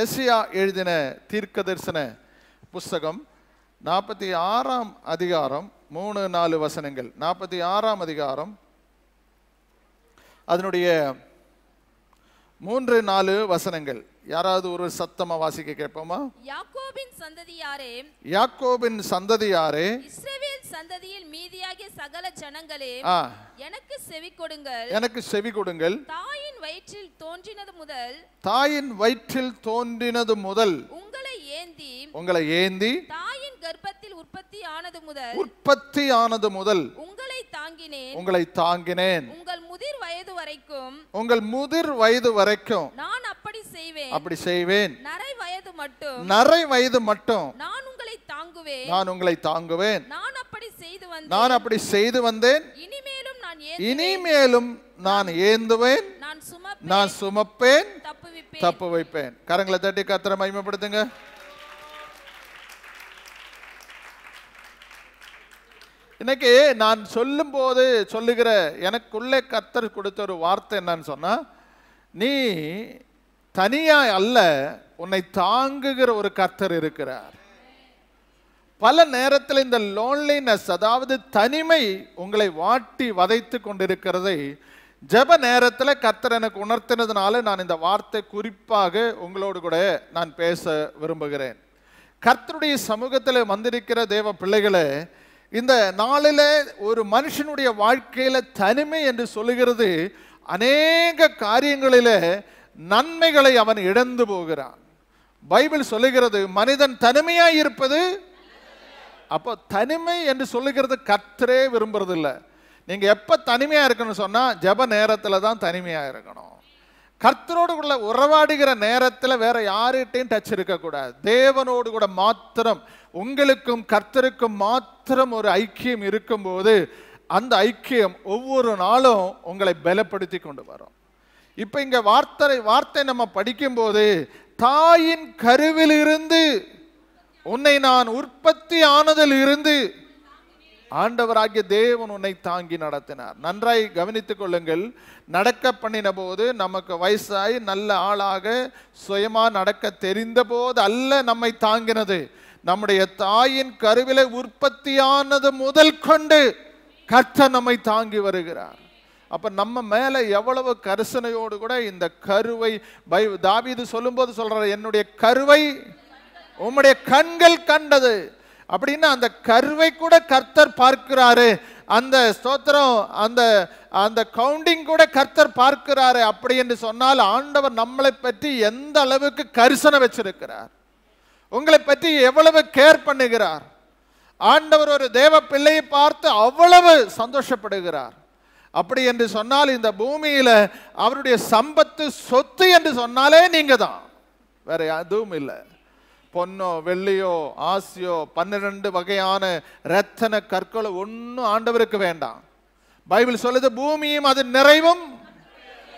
எஸ்யா எழுதின தீர்க்க தரிசன புஸ்தகம் நாற்பத்தி ஆறாம் அதிகாரம் மூணு நாலு வசனங்கள் நாற்பத்தி ஆறாம் அதிகாரம் அதனுடைய மூன்று நாலு வசனங்கள் யாராவது ஒரு சத்தமா வாசிக்க கேட்போமா யாக்கோபின் சந்ததியாரே யாக்கோபின் சந்ததியாரே சந்ததியில் மீதியாகிய சகல ஜனங்களே எனக்கு செவி கொடுங்கள் எனக்கு செவி கொடுங்கள் தாயின் வயிற்றில் தோன்றினது முதல் தாயின் வயிற்றில் தோன்றினது முதல் உங்களை ஏந்தி உங்களை ஏந்தி தாயின் கர்ப்பத்தில் உற்பத்தி ஆனது முதல் உற்பத்தி ஆனது முதல் உங்களை தாங்கினேன் உங்களை தாங்கினேன் உங்கள் முதிர் வயது வரைக்கும் உங்கள் முதிர் வயது வரைக்கும் நான் அப்படி செய்வேன் அப்படி செய்வேன் நரை வயது மட்டும் நரை வயது மட்டும் நான் உங்களை தாங்குவேன் நான் உங்களை தாங்குவேன் நான் அப்படி செய்து வந்தேன் நான் அப்படி செய்து வந்தேன் இனிமேலும் நான் இனிமேலும் நான் ஏந்துவேன் நான் சுமப்பேன் தப்பு வைப்பேன் கரங்களை தட்டி கத்திர மகிமைப்படுத்துங்க இன்னைக்கு நான் சொல்லும்போது சொல்லுகிற எனக்குள்ளே கத்தர் கொடுத்த ஒரு வார்த்தை என்னன்னு சொன்னா நீ தனியா அல்ல உன்னை தாங்குகிற ஒரு கத்தர் இருக்கிறார் பல நேரத்தில் இந்த லோன்லினஸ் அதாவது தனிமை உங்களை வாட்டி வதைத்து கொண்டிருக்கிறதை ஜப நேரத்தில் கத்தர் எனக்கு உணர்த்தினதுனால நான் இந்த வார்த்தை குறிப்பாக உங்களோடு கூட நான் பேச விரும்புகிறேன் கர்த்தருடைய சமூகத்தில் வந்திருக்கிற தேவ பிள்ளைகளை இந்த நாளில் ஒரு மனுஷனுடைய வாழ்க்கையில் தனிமை என்று சொல்லுகிறது அநேக காரியங்களில் நன்மைகளை அவன் இழந்து போகிறான் பைபிள் சொல்லுகிறது மனிதன் தனிமையாக இருப்பது அப்போ தனிமை என்று சொல்லுகிறது கத்தரே விரும்புறதில்ல நீங்கள் எப்போ தனிமையாக இருக்கணும்னு சொன்னால் ஜப நேரத்தில் தான் தனிமையாக இருக்கணும் கர்த்தரோடு கூட உறவாடுகிற நேரத்தில் வேற யார்கிட்டையும் டச் இருக்கக்கூடாது தேவனோடு கூட மாத்திரம் உங்களுக்கும் கர்த்தருக்கும் மாத்திரம் ஒரு ஐக்கியம் இருக்கும்போது அந்த ஐக்கியம் ஒவ்வொரு நாளும் உங்களை பலப்படுத்தி கொண்டு வரும் இப்போ இங்கே வார்த்தை வார்த்தை நம்ம படிக்கும்போது தாயின் கருவில் இருந்து உன்னை நான் உற்பத்தி ஆனதில் இருந்து ஆண்டவராகிய தேவன் உன்னை தாங்கி நடத்தினார் நன்றாய் கவனித்துக் கொள்ளுங்கள் நடக்க பண்ணின போது நமக்கு வயசாய் நல்ல ஆளாக சுயமாக நடக்க தெரிந்த போது அல்ல நம்மை தாங்கினது நம்முடைய தாயின் கருவிலை உற்பத்தியானது முதல் கொண்டு கர்த்த நம்மை தாங்கி வருகிறார் அப்போ நம்ம மேலே எவ்வளவு கரிசனையோடு கூட இந்த கருவை பை தாவிது சொல்லும்போது சொல்ற என்னுடைய கருவை உம்முடைய கண்கள் கண்டது அப்படின்னு அந்த கருவை கூட கர்த்தர் பார்க்கிறாரு அந்த ஸ்தோத்திரம் அந்த அந்த கவுண்டிங் கூட கர்த்தர் பார்க்கிறாரு அப்படி என்று சொன்னால் ஆண்டவர் நம்மளை பற்றி எந்த அளவுக்கு கரிசனை வச்சிருக்கிறார் உங்களை பற்றி எவ்வளவு கேர் பண்ணுகிறார் ஆண்டவர் ஒரு தேவ பிள்ளையை பார்த்து அவ்வளவு சந்தோஷப்படுகிறார் அப்படி என்று சொன்னால் இந்த பூமியில் அவருடைய சம்பத்து சொத்து என்று சொன்னாலே நீங்கள் தான் வேற எதுவும் இல்லை பொன்னோ வெள்ளியோ ஆசியோ பன்னிரண்டு வகையான ரத்தன கற்களோ ஒன்றும் ஆண்டவருக்கு வேண்டாம் பைபிள் சொல்லுது பூமியும் அது நிறைவும்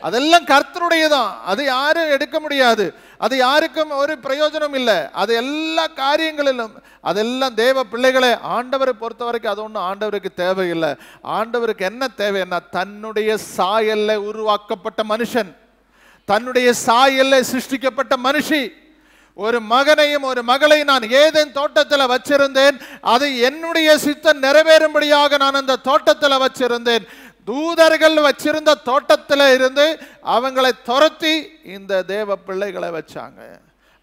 அதெல்லாம் கர்த்தருடைய தான் அது யாரும் எடுக்க முடியாது அது யாருக்கும் ஒரு பிரயோஜனம் இல்லை அது எல்லா காரியங்களிலும் அதெல்லாம் தேவ பிள்ளைகளை ஆண்டவரை பொறுத்த வரைக்கும் அது ஒன்றும் ஆண்டவருக்கு தேவையில்லை ஆண்டவருக்கு என்ன தேவைன்னா தன்னுடைய சாயல்ல உருவாக்கப்பட்ட மனுஷன் தன்னுடைய சாயல்ல சிருஷ்டிக்கப்பட்ட மனுஷி ஒரு மகனையும் ஒரு மகளை நான் ஏதேன் தோட்டத்தில் வச்சிருந்தேன் அது என்னுடைய சித்தம் நிறைவேறும்படியாக நான் அந்த தோட்டத்தில் வச்சிருந்தேன் தூதர்கள் வச்சிருந்த தோட்டத்தில் இருந்து அவங்களை துரத்தி இந்த தேவ பிள்ளைகளை வச்சாங்க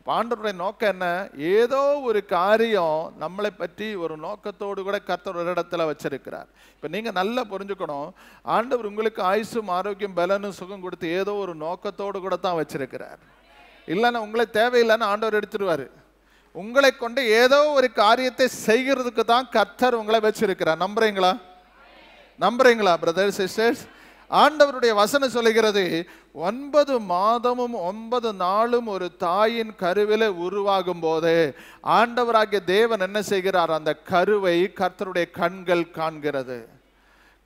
பாண்டவருடைய நோக்கம் என்ன ஏதோ ஒரு காரியம் நம்மளை பற்றி ஒரு நோக்கத்தோடு கூட கத்தர் ஒரு இடத்துல வச்சிருக்கிறார் இப்போ நீங்கள் நல்லா புரிஞ்சுக்கணும் ஆண்டவர் உங்களுக்கு ஆயுசும் ஆரோக்கியம் பலனும் சுகம் கொடுத்து ஏதோ ஒரு நோக்கத்தோடு கூட தான் வச்சிருக்கிறார் இல்லைன்னா உங்களை தேவையில்லைன்னு ஆண்டவர் எடுத்துருவார் உங்களை கொண்டு ஏதோ ஒரு காரியத்தை செய்கிறதுக்கு தான் கத்தர் உங்களை வச்சிருக்கிறார் நம்புறீங்களா நம்புறீங்களா பிரதர் சிஸ்டர்ஸ் ஆண்டவருடைய வசனம் சொல்லுகிறது ஒன்பது மாதமும் ஒன்பது நாளும் ஒரு தாயின் கருவில உருவாகும் போது ஆண்டவராகிய தேவன் என்ன செய்கிறார் அந்த கருவை கர்த்தருடைய கண்கள் காண்கிறது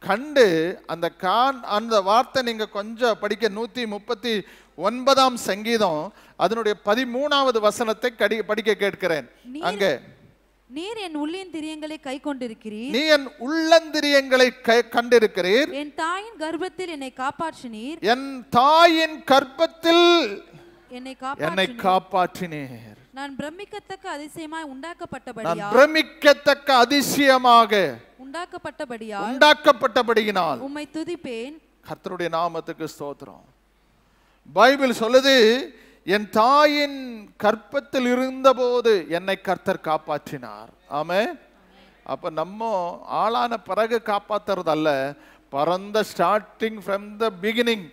கண்டு அந்த கான் அந்த வார்த்தை நீங்கள் கொஞ்சம் படிக்க நூற்றி முப்பத்தி ஒன்பதாம் சங்கீதம் அதனுடைய பதிமூணாவது வசனத்தை கடி படிக்க கேட்கிறேன் அங்கே நீர் என் உள்ளந்திரியங்களை கை கொண்டிருக்கிறீர் நீ என் உள்ளந்திரியங்களை கை கண்டிருக்கிறீர் என் தாயின் கர்ப்பத்தில் என்னை காப்பாற்றினீர் என் தாயின் கர்ப்பத்தில் என்னை காப்பாற்றினீர் என்னை காப்பாற்றினீர் நான் பிரமிக்கத்தக்க அதிசயமாய் உண்டாக்கப்பட்டபடியா பிரமிக்கத்தக்க அதிசயமாக உண்டாக்கப்பட்டபடியா உண்டாக்கப்பட்டபடியினால் உம்மை துதிப்பேன் கர்த்தருடைய நாமத்துக்கு ஸ்தோத்திரம் பைபிள் சொல்லுது என் தாயின் கற்பத்தில் இருந்தபோது என்னை கர்த்தர் காப்பாற்றினார் ஆமே அப்போ நம்ம ஆளான பிறகு காப்பாற்றுறது அல்ல பறந்த ஸ்டார்டிங் ஃப்ரம் த பிகினிங்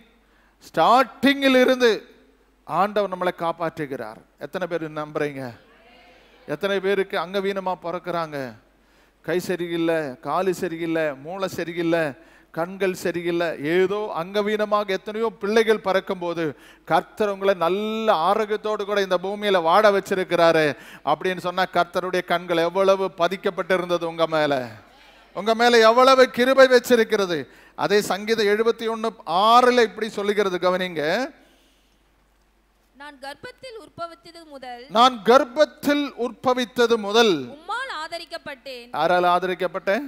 ஸ்டார்டிங்கில் இருந்து ஆண்டவர் நம்மளை காப்பாற்றுகிறார் எத்தனை பேர் நம்புறீங்க எத்தனை பேருக்கு வீணமாக பிறக்கிறாங்க கை சரியில்லை காலு சரியில்லை மூளை சரியில்லை கண்கள் சரியில்லை ஏதோ அங்கவீனமாக எத்தனையோ பிள்ளைகள் பறக்கும்போது கர்த்தர் உங்களை நல்ல ஆரோக்கியத்தோடு கூட இந்த பூமியில் வாட வச்சிருக்கிறாரு அப்படின்னு சொன்னால் கர்த்தருடைய கண்கள் எவ்வளவு பதிக்கப்பட்டிருந்தது உங்கள் மேலே உங்கள் மேலே எவ்வளவு கிருபை வச்சிருக்கிறது அதே சங்கீதம் எழுபத்தி ஒன்று ஆறில் இப்படி சொல்லுகிறது கவனிங்க நான் கர்ப்பத்தில் உற்பவித்தது முதல் நான் கர்ப்பத்தில் உற்பவித்தது முதல் உம்மால் ஆதரிக்கப்பட்டேன் யாரால் ஆதரிக்கப்பட்டேன்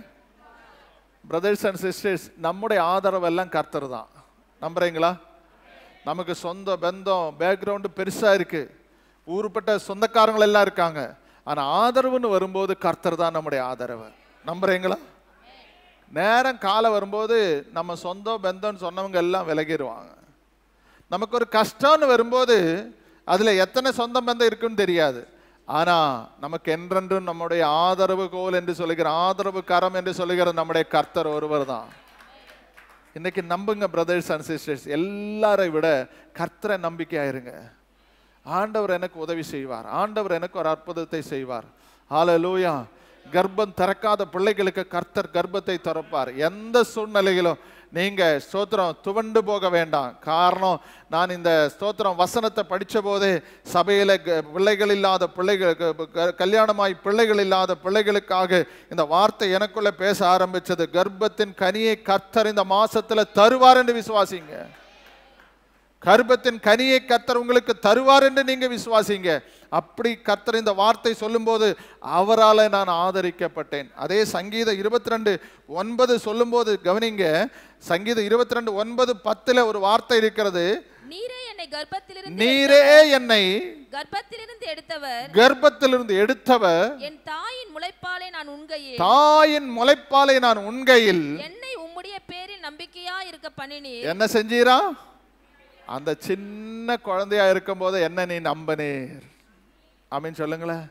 பிரதர்ஸ் அண்ட் சிஸ்டர்ஸ் நம்முடைய ஆதரவெல்லாம் கர்த்தர் தான் நம்புறீங்களா நமக்கு சொந்த பந்தம் பேக்ரவுண்டு பெருசாக இருக்குது ஊருப்பட்ட சொந்தக்காரங்கள் எல்லாம் இருக்காங்க ஆனால் ஆதரவுன்னு வரும்போது கர்த்தர் தான் நம்முடைய ஆதரவு நம்புறீங்களா நேரம் காலை வரும்போது நம்ம சொந்தம் பந்தம்னு சொன்னவங்க எல்லாம் விலகிடுவாங்க நமக்கு ஒரு கஷ்டம்னு வரும்போது அதில் எத்தனை சொந்தம் பந்தம் இருக்குன்னு தெரியாது ஆனா நமக்கு என்றென்றும் நம்முடைய ஆதரவு கோல் என்று சொல்லுகிற ஆதரவு கரம் என்று சொல்லுகிற நம்முடைய கர்த்தர் ஒருவர் தான் இன்னைக்கு நம்புங்க பிரதர்ஸ் அண்ட் சிஸ்டர்ஸ் எல்லாரை விட கர்த்தரை நம்பிக்கையாயிருங்க ஆண்டவர் எனக்கு உதவி செய்வார் ஆண்டவர் எனக்கு ஒரு அற்புதத்தை செய்வார் ஆலலூயா கர்ப்பம் திறக்காத பிள்ளைகளுக்கு கர்த்தர் கர்ப்பத்தை திறப்பார் எந்த சூழ்நிலையிலும் நீங்கள் ஸ்தோத்திரம் துவண்டு போக வேண்டாம் காரணம் நான் இந்த ஸ்தோத்திரம் வசனத்தை படித்த போது சபையில் பிள்ளைகள் இல்லாத பிள்ளைகளுக்கு கல்யாணமாய் பிள்ளைகள் இல்லாத பிள்ளைகளுக்காக இந்த வார்த்தை எனக்குள்ளே பேச ஆரம்பித்தது கர்ப்பத்தின் கனியை கர்த்தர் இந்த மாதத்தில் தருவார் என்று விசுவாசிங்க கர்ப்பத்தின் கனியை கத்தர் உங்களுக்கு தருவார் என்று நீங்கள் விசுவாசிங்க அப்படி கத்தர் இந்த வார்த்தை சொல்லும்போது அவரால் நான் ஆதரிக்கப்பட்டேன் அதே சங்கீத இருபத்தி ரெண்டு ஒன்பது சொல்லும்போது கவனிங்க சங்கீத இருபத்தி ரெண்டு ஒன்பது பத்தில் ஒரு வார்த்தை இருக்கிறது நீரே என்னை கர்ப்பத்திலிருந்து எடுத்தவர் கர்ப்பத்திலிருந்து எடுத்தவர் என் தாயின் முளைப்பாலை நான் உண்கையில் தாயின் முளைப்பாலை நான் உண்கையில் என்னை உம்முடைய பேரில் நம்பிக்கையா இருக்க பண்ணினீர் என்ன செஞ்சீரா அந்த சின்ன குழந்தையா இருக்கும் போது என்ன நீ நம்பனீர் அப்படின்னு சொல்லுங்களேன்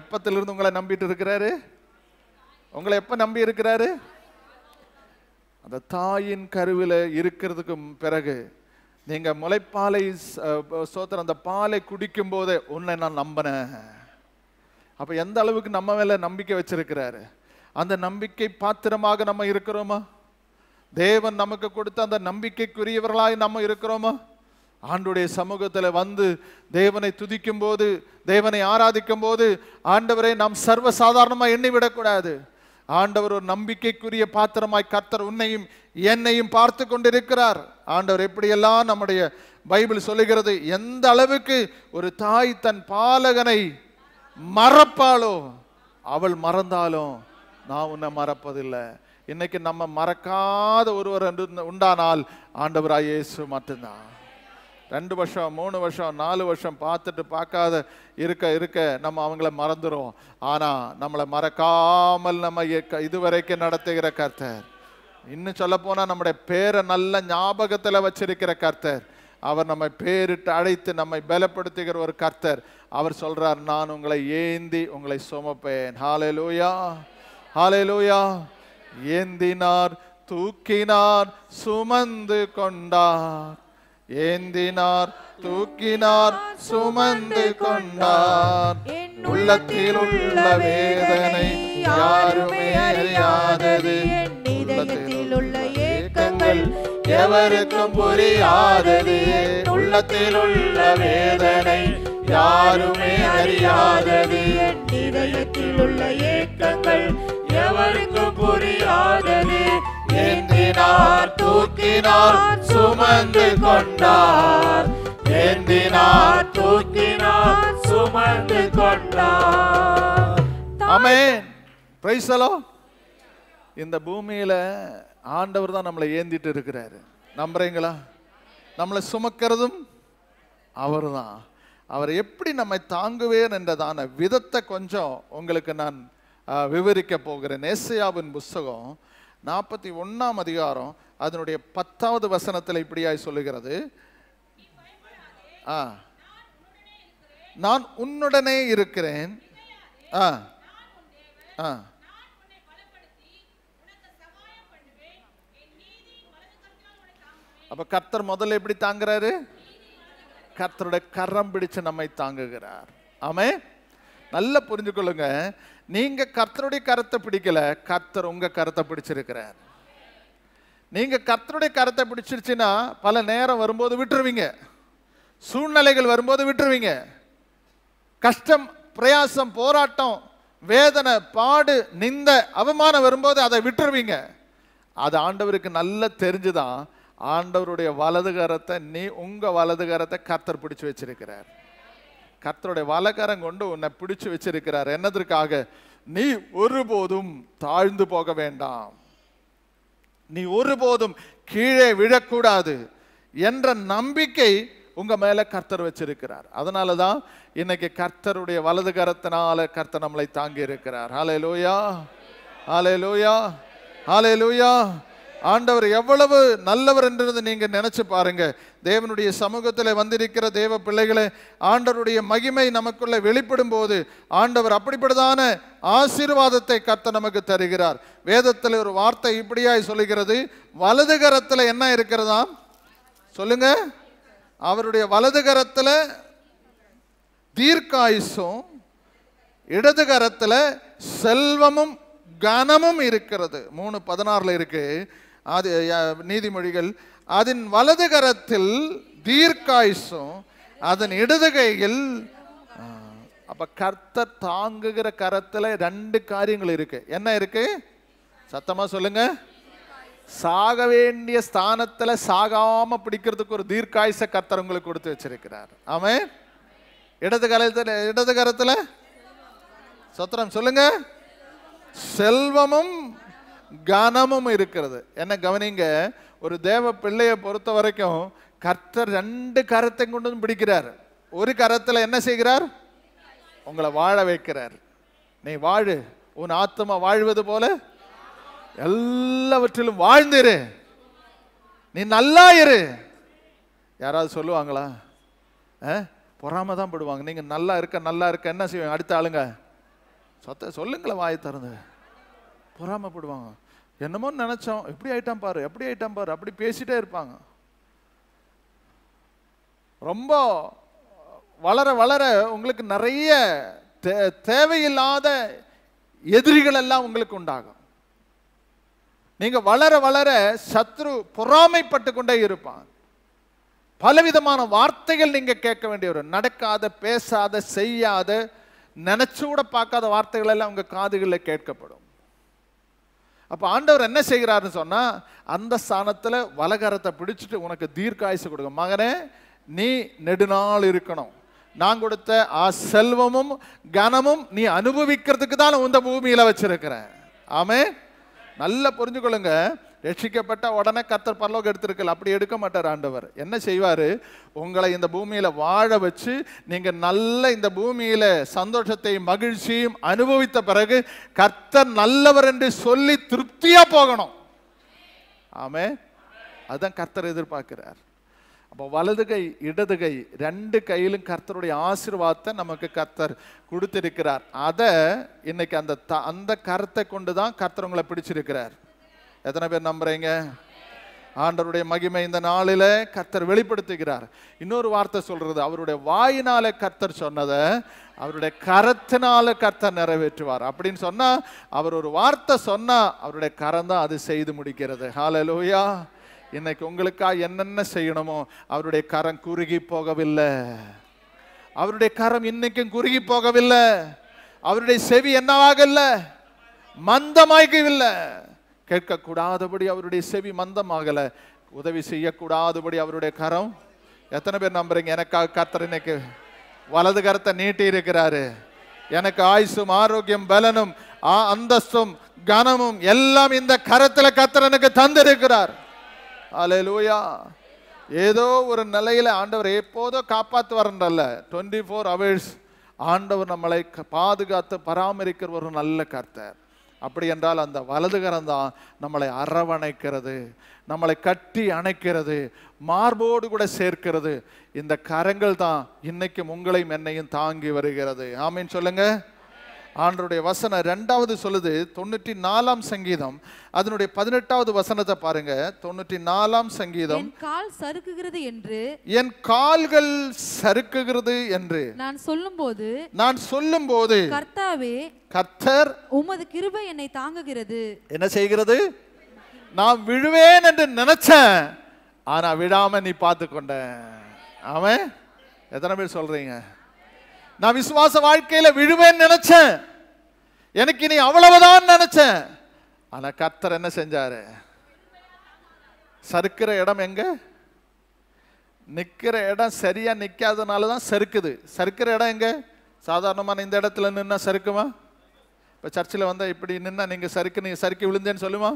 எப்பத்திலிருந்து உங்களை நம்பிட்டு இருக்கிறாரு உங்களை எப்போ நம்பி இருக்கிறாரு அந்த தாயின் கருவில் இருக்கிறதுக்கு பிறகு நீங்கள் முளைப்பாலை சோத்திர அந்த பாலை குடிக்கும் போதே உன்னை நான் நம்பினேன் அப்போ எந்த அளவுக்கு நம்ம மேலே நம்பிக்கை வச்சிருக்கிறாரு அந்த நம்பிக்கை பாத்திரமாக நம்ம இருக்கிறோமா தேவன் நமக்கு கொடுத்த அந்த நம்பிக்கைக்குரியவர்களாய் நம்ம இருக்கிறோமா ஆண்டுடைய சமூகத்தில் வந்து தேவனை துதிக்கும் போது தேவனை ஆராதிக்கும் போது ஆண்டவரை நாம் சர்வசாதாரணமாக எண்ணிவிடக்கூடாது ஆண்டவர் ஒரு நம்பிக்கைக்குரிய பாத்திரமாய் கர்த்தர் உன்னையும் என்னையும் பார்த்து கொண்டிருக்கிறார் ஆண்டவர் எப்படியெல்லாம் நம்முடைய பைபிள் சொல்லுகிறது எந்த அளவுக்கு ஒரு தாய் தன் பாலகனை மறப்பாளோ அவள் மறந்தாலும் நான் உன்னை மறப்பதில்லை இன்னைக்கு நம்ம மறக்காத ஒருவர் உண்டானால் ஆண்டவராய் இயேசு மட்டும்தான் ரெண்டு வருஷம் மூணு வருஷம் நாலு வருஷம் பார்த்துட்டு பார்க்காத இருக்க இருக்க நம்ம அவங்கள மறந்துடும் ஆனால் நம்மளை மறக்காமல் நம்ம இதுவரைக்கும் நடத்துகிற கர்த்தர் இன்னும் சொல்லப்போனால் நம்முடைய பேரை நல்ல ஞாபகத்தில் வச்சிருக்கிற கர்த்தர் அவர் நம்மை பேரிட்டு அழைத்து நம்மை பலப்படுத்துகிற ஒரு கர்த்தர் அவர் சொல்கிறார் நான் உங்களை ஏந்தி உங்களை சுமப்பேன் ஹாலே லூயா ஹாலேலூயா ஏந்தினார் தூக்கினார் சுமந்து கொண்டார் ஏந்தினார் தூக்கினார் சுமந்து கொண்டார் உள்ளத்தில் உள்ள வேதனை யாருமே அறியாதது உள்ளத்தில் உள்ள ஏக்கங்கள் எவருக்கும் புரியாதது உள்ளத்தில் உள்ள வேதனை யாருமே அறியாதது உள்ள ஏக்கங்கள் அவருக்கும் புரியாதது ஏந்தினார் தூக்கினார் சுமந்து கொண்டார் ஏந்தினார் தூக்கினார் சுமந்து கொண்டார் அமேன் பிரைசலோ இந்த பூமியில் ஆண்டவர் தான் நம்மளை ஏந்திட்டு இருக்கிறாரு நம்புறீங்களா நம்மளை சுமக்கிறதும் அவர் தான் அவர் எப்படி நம்மை தாங்குவேன் என்றதான விதத்தை கொஞ்சம் உங்களுக்கு நான் விவரிக்க போகிற நேசையாவின் புஸ்தகம் நாற்பத்தி ஒன்றாம் அதிகாரம் அதனுடைய பத்தாவது வசனத்தில் இப்படியாய் சொல்லுகிறது ஆ நான் உன்னுடனே இருக்கிறேன் ஆ ஆ அப்போ கர்த்தர் முதல்ல எப்படி தாங்குறாரு கர்த்தருடைய கரம் பிடிச்சு நம்மை தாங்குகிறார் ஆமே நல்லா புரிஞ்சுக்கொள்ளுங்க நீங்கள் கர்த்தருடைய கரத்தை பிடிக்கல கர்த்தர் உங்கள் கரத்தை பிடிச்சிருக்கிறார் நீங்கள் கர்த்தருடைய கரத்தை பிடிச்சிருச்சுன்னா பல நேரம் வரும்போது விட்டுருவீங்க சூழ்நிலைகள் வரும்போது விட்டுருவீங்க கஷ்டம் பிரயாசம் போராட்டம் வேதனை பாடு நிந்த அவமானம் வரும்போது அதை விட்டுருவீங்க அது ஆண்டவருக்கு நல்லா தெரிஞ்சுதான் ஆண்டவருடைய வலதுகரத்தை நீ உங்கள் வலதுகரத்தை கர்த்தர் பிடிச்சி வச்சிருக்கிறார் கர்த்தருடைய வலகரம் கொண்டு உன்னை பிடிச்சு வச்சிருக்கிறார் என்னதற்காக நீ ஒருபோதும் தாழ்ந்து போக வேண்டாம் நீ ஒருபோதும் கீழே விழக்கூடாது என்ற நம்பிக்கை உங்க மேல கர்த்தர் வச்சிருக்கிறார் அதனால தான் இன்னைக்கு கர்த்தருடைய வலது கரத்தினால கர்த்தர் நம்மளை தாங்கி இருக்கிறார் ஹலே லோயா ஹலே லோயா ஹலே லோயா ஆண்டவர் எவ்வளவு நல்லவர் என்றது நீங்கள் நினச்சி பாருங்க தேவனுடைய சமூகத்தில் வந்திருக்கிற தேவ பிள்ளைகளை ஆண்டவருடைய மகிமை நமக்குள்ள வெளிப்படும் போது ஆண்டவர் அப்படிப்பட்டதான ஆசீர்வாதத்தை கத்த நமக்கு தருகிறார் வேதத்தில் ஒரு வார்த்தை இப்படியாய் சொல்லுகிறது வலது கரத்தில் என்ன இருக்கிறதா சொல்லுங்க அவருடைய வலது கரத்தில் தீர்க்காயுசும் இடது கரத்தில் செல்வமும் கனமும் இருக்கிறது மூணு பதினாறில் இருக்குது அது நீதிமொழிகள் அதன் வலது கரத்தில் தீர்க்காயுசும் அதன் இடதுகையில் அப்ப கர்த்தர் தாங்குகிற கரத்துல ரெண்டு காரியங்கள் இருக்கு என்ன இருக்கு சத்தமா சொல்லுங்க சாக வேண்டிய ஸ்தானத்துல சாகாம பிடிக்கிறதுக்கு ஒரு தீர்க்காயுச கர்த்தர் உங்களுக்கு கொடுத்து வச்சிருக்கிறார் ஆமே இடது கரத்துல இடது கரத்துல சத்திரம் சொல்லுங்க செல்வமும் கனமும் இருக்கிறது என்ன கவனிங்க ஒரு தேவ பிள்ளையை பொறுத்த வரைக்கும் கர்த்தர் ரெண்டு கரத்தை கொண்டு வந்து பிடிக்கிறார் ஒரு கரத்தில் என்ன செய்கிறார் உங்களை வாழ வைக்கிறார் நீ வாழு உன் ஆத்மா வாழ்வது போல எல்லாவற்றிலும் வாழ்ந்திரு நீ நல்லா இரு யாராவது சொல்லுவாங்களா பொறாம தான் போடுவாங்க நீங்கள் நல்லா இருக்க நல்லா இருக்க என்ன செய்வீங்க அடுத்த ஆளுங்க சொத்த சொல்லுங்களேன் வாய் திறந்து பொறாமப்படுவாங்க என்னமோ நினச்சோம் எப்படி ஆயிட்டான் பாரு எப்படி ஆயிட்டான் பாரு அப்படி பேசிட்டே இருப்பாங்க ரொம்ப வளர வளர உங்களுக்கு நிறைய தே தேவையில்லாத எதிரிகள் எல்லாம் உங்களுக்கு உண்டாகும் நீங்கள் வளர வளர சத்ரு பொறாமைப்பட்டு கொண்டே இருப்பான் பலவிதமான வார்த்தைகள் நீங்கள் கேட்க வேண்டிய ஒரு நடக்காத பேசாத செய்யாத நினச்சூட பார்க்காத வார்த்தைகள் எல்லாம் உங்க காதுகளில் கேட்கப்படும் அப்போ ஆண்டவர் என்ன செய்கிறாருன்னு சொன்னால் அந்த ஸ்தானத்தில் வலகரத்தை பிடிச்சிட்டு உனக்கு தீர்க்காயசு கொடுங்க மகனே நீ நெடுநாள் இருக்கணும் நான் கொடுத்த ஆ செல்வமும் கனமும் நீ அனுபவிக்கிறதுக்கு தான் உந்த பூமியில் வச்சிருக்கிறேன் ஆமே நல்லா புரிஞ்சுக்கொள்ளுங்க ரட்சிக்கப்பட்ட உடனே கத்தர் பரலோகம் எடுத்திருக்கல அப்படி எடுக்க மாட்டார் ஆண்டவர் என்ன செய்வார் உங்களை இந்த பூமியில் வாழ வச்சு நீங்கள் நல்ல இந்த பூமியில் சந்தோஷத்தையும் மகிழ்ச்சியும் அனுபவித்த பிறகு கர்த்தர் நல்லவர் என்று சொல்லி திருப்தியாக போகணும் ஆமே அதுதான் கர்த்தர் எதிர்பார்க்கிறார் அப்போ வலது கை இடது கை ரெண்டு கையிலும் கர்த்தருடைய ஆசிர்வாதத்தை நமக்கு கர்த்தர் கொடுத்திருக்கிறார் அதை இன்னைக்கு அந்த த அந்த கருத்தை கொண்டு தான் கர்த்தர் உங்களை பிடிச்சிருக்கிறார் எத்தனை பேர் நம்புறீங்க ஆண்டவருடைய மகிமை இந்த நாளில் கர்த்தர் வெளிப்படுத்துகிறார் இன்னொரு வார்த்தை சொல்றது அவருடைய வாயினால கர்த்தர் சொன்னதை அவருடைய கரத்தினால கர்த்தர் நிறைவேற்றுவார் அப்படின்னு சொன்னா அவர் ஒரு வார்த்தை சொன்னா அவருடைய கரம் அது செய்து முடிக்கிறது ஹாலலூயா இன்னைக்கு உங்களுக்கா என்னென்ன செய்யணுமோ அவருடைய கரம் குறுகி போகவில்லை அவருடைய கரம் இன்னைக்கும் குறுகி போகவில்லை அவருடைய செவி என்னவாக இல்லை மந்தமாய்க்கவில்லை கேட்கக்கூடாதபடி அவருடைய செவி மந்தமாகலை உதவி செய்யக்கூடாதபடி அவருடைய கரம் எத்தனை பேர் நம்புறீங்க எனக்காக கர்த்தர் இன்னைக்கு வலது கரத்தை நீட்டி இருக்கிறாரு எனக்கு ஆயுசும் ஆரோக்கியம் பலனும் அந்தஸ்தும் கனமும் எல்லாம் இந்த கரத்துல கர்த்தர் எனக்கு தந்திருக்கிறார் அலையலூயா ஏதோ ஒரு நிலையில ஆண்டவர் எப்போதோ காப்பாற்றுவார்ன்றல்ல டுவெண்ட்டி ஃபோர் ஹவர்ஸ் ஆண்டவர் நம்மளை பாதுகாத்து பராமரிக்கிற ஒரு நல்ல கர்த்தர் அப்படி என்றால் அந்த வலதுகரம் தான் நம்மளை அரவணைக்கிறது நம்மளை கட்டி அணைக்கிறது மார்போடு கூட சேர்க்கிறது இந்த கரங்கள் தான் இன்னைக்கும் உங்களையும் என்னையும் தாங்கி வருகிறது ஆமின்னு சொல்லுங்கள் ஆண்டருடைய வசனம் ரெண்டாவது சொல்லுது தொண்ணூற்றி நாலாம் சங்கீதம் அதனுடைய பதினெட்டாவது வசனத்தை பாருங்க தொண்ணூற்றி நாலாம் சங்கீதம் கால் சறுக்குகிறது என்று என் கால்கள் சறுக்குகிறது என்று நான் சொல்லும் போது நான் சொல்லும் போது கர்த்தாவே கர்த்தர் உமது கிருபை என்னை தாங்குகிறது என்ன செய்கிறது நான் விழுவேன் என்று நினைச்சேன் ஆனா விழாம நீ பார்த்து கொண்ட அவன் எத்தனை பேர் சொல்றீங்க நான் விசுவாச வாழ்க்கையில விழுவேன் நினைச்சேன் எனக்கு இனி அவ்வளவுதான் நினைச்சேன் ஆனா கத்தர் என்ன செஞ்சாரு சறுக்கிற இடம் எங்க நிற்கிற இடம் சரியா நிற்காதனால தான் சறுக்குது சறுக்கிற இடம் எங்க சாதாரணமான இந்த இடத்துல நின்னா சறுக்குமா இப்போ சர்ச்சில் வந்தால் இப்படி நின்னா நீங்கள் சறுக்கு நீங்கள் சறுக்கி விழுந்தேன்னு சொல்லுமா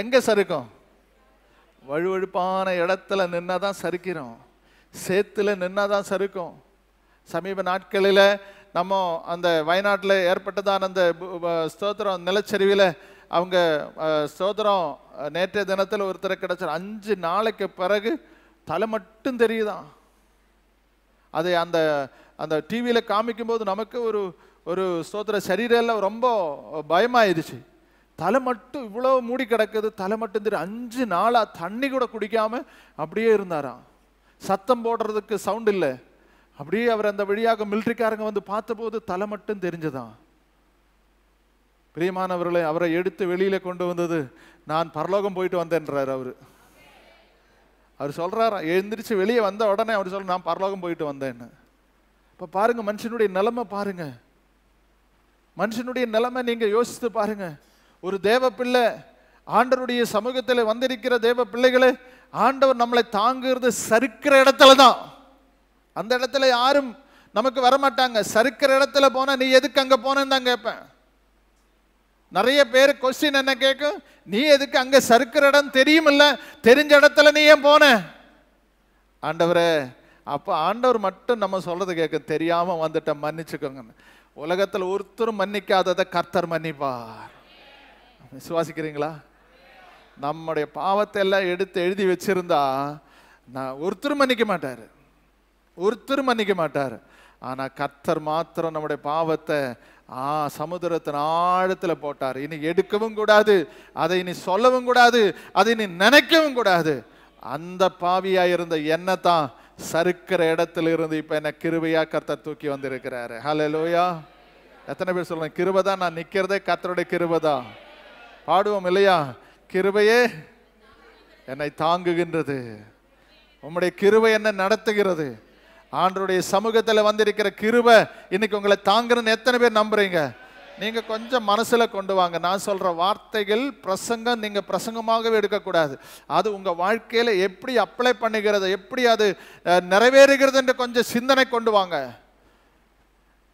எங்கே சறுக்கும் வழுவழுப்பான இடத்துல நின்னா தான் சறுக்கிறோம் சேத்துல நின்னா தான் சறுக்கும் சமீப நாட்களில் நம்ம அந்த வயநாட்டில் ஏற்பட்டதான அந்த ஸ்தோத்திரம் நிலச்சரிவில் அவங்க ஸ்தோத்திரம் நேற்றைய தினத்தில் ஒருத்தர் கிடச்சார் அஞ்சு நாளைக்கு பிறகு தலை மட்டும் தெரியுதான் அதை அந்த அந்த டிவியில் காமிக்கும்போது நமக்கு ஒரு ஒரு ஸ்தோத்திர சரீரெல்லாம் ரொம்ப பயமாயிருச்சு தலை மட்டும் இவ்வளோ மூடி கிடக்குது தலை மட்டும் தெரியும் அஞ்சு நாளாக தண்ணி கூட குடிக்காமல் அப்படியே இருந்தாராம் சத்தம் போடுறதுக்கு சவுண்ட் இல்லை அப்படியே அவர் அந்த வழியாக மிலிட்ரிக்காரங்க வந்து பார்த்தபோது தலை மட்டும் தெரிஞ்சுதான் பிரியமானவர்களை அவரை எடுத்து வெளியில கொண்டு வந்தது நான் பரலோகம் போயிட்டு வந்தேன்றார் அவர் அவர் சொல்றார் எழுந்திரிச்சு வெளியே வந்த உடனே அவர் சொல்ல நான் பரலோகம் போயிட்டு வந்தேன்னு இப்போ பாருங்க மனுஷனுடைய நிலைமை பாருங்க மனுஷனுடைய நிலைமை நீங்க யோசித்து பாருங்க ஒரு தேவ பிள்ளை ஆண்டருடைய சமூகத்தில் வந்திருக்கிற தேவ பிள்ளைகளை ஆண்டவர் நம்மளை தாங்குறது சறுக்கிற இடத்துல தான் அந்த இடத்துல யாரும் நமக்கு வரமாட்டாங்க சறுக்கிற இடத்துல போனால் நீ எதுக்கு அங்கே போனேன்னு தான் கேட்பேன் நிறைய பேர் கொஸ்டின் என்ன கேட்கும் நீ எதுக்கு அங்கே சறுக்கிற இடம் தெரியுமில்ல தெரிஞ்ச இடத்துல நீ ஏன் போன ஆண்டவரே அப்போ ஆண்டவர் மட்டும் நம்ம சொல்கிறது கேட்க தெரியாமல் வந்துட்ட மன்னிச்சுக்கோங்க உலகத்தில் ஒருத்தரும் மன்னிக்காததை கர்த்தர் மன்னிப்பார் விசுவாசிக்கிறீங்களா நம்முடைய பாவத்தை எல்லாம் எடுத்து எழுதி வச்சிருந்தா நான் ஒருத்தரும் மன்னிக்க மாட்டார் ஒருத்தர் மன்னிக்க மாட்டார் ஆனால் கத்தர் மாத்திரம் நம்முடைய பாவத்தை ஆ சமுதிரத்தின் ஆழத்தில் போட்டார் இனி எடுக்கவும் கூடாது அதை இனி சொல்லவும் கூடாது அதை இனி நினைக்கவும் கூடாது அந்த பாவியாக இருந்த என்ன தான் சறுக்கிற இடத்துல இருந்து இப்போ என்ன கிருபையாக கத்தர் தூக்கி வந்திருக்கிறாரு ஹலோ லோயா எத்தனை பேர் சொல்லுங்க கிருபை நான் நிற்கிறதே கத்தருடைய கிருபை பாடுவோம் இல்லையா கிருபையே என்னை தாங்குகின்றது உம்முடைய கிருவை என்ன நடத்துகிறது ஆண்டருடைய சமூகத்தில் வந்திருக்கிற கிருப இன்னைக்கு உங்களை தாங்குறன்னு எத்தனை பேர் நம்புறீங்க நீங்கள் கொஞ்சம் மனசில் கொண்டு வாங்க நான் சொல்கிற வார்த்தைகள் பிரசங்கம் நீங்கள் பிரசங்கமாகவே எடுக்கக்கூடாது அது உங்கள் வாழ்க்கையில் எப்படி அப்ளை பண்ணுகிறது எப்படி அது நிறைவேறுகிறது என்று கொஞ்சம் சிந்தனை கொண்டு வாங்க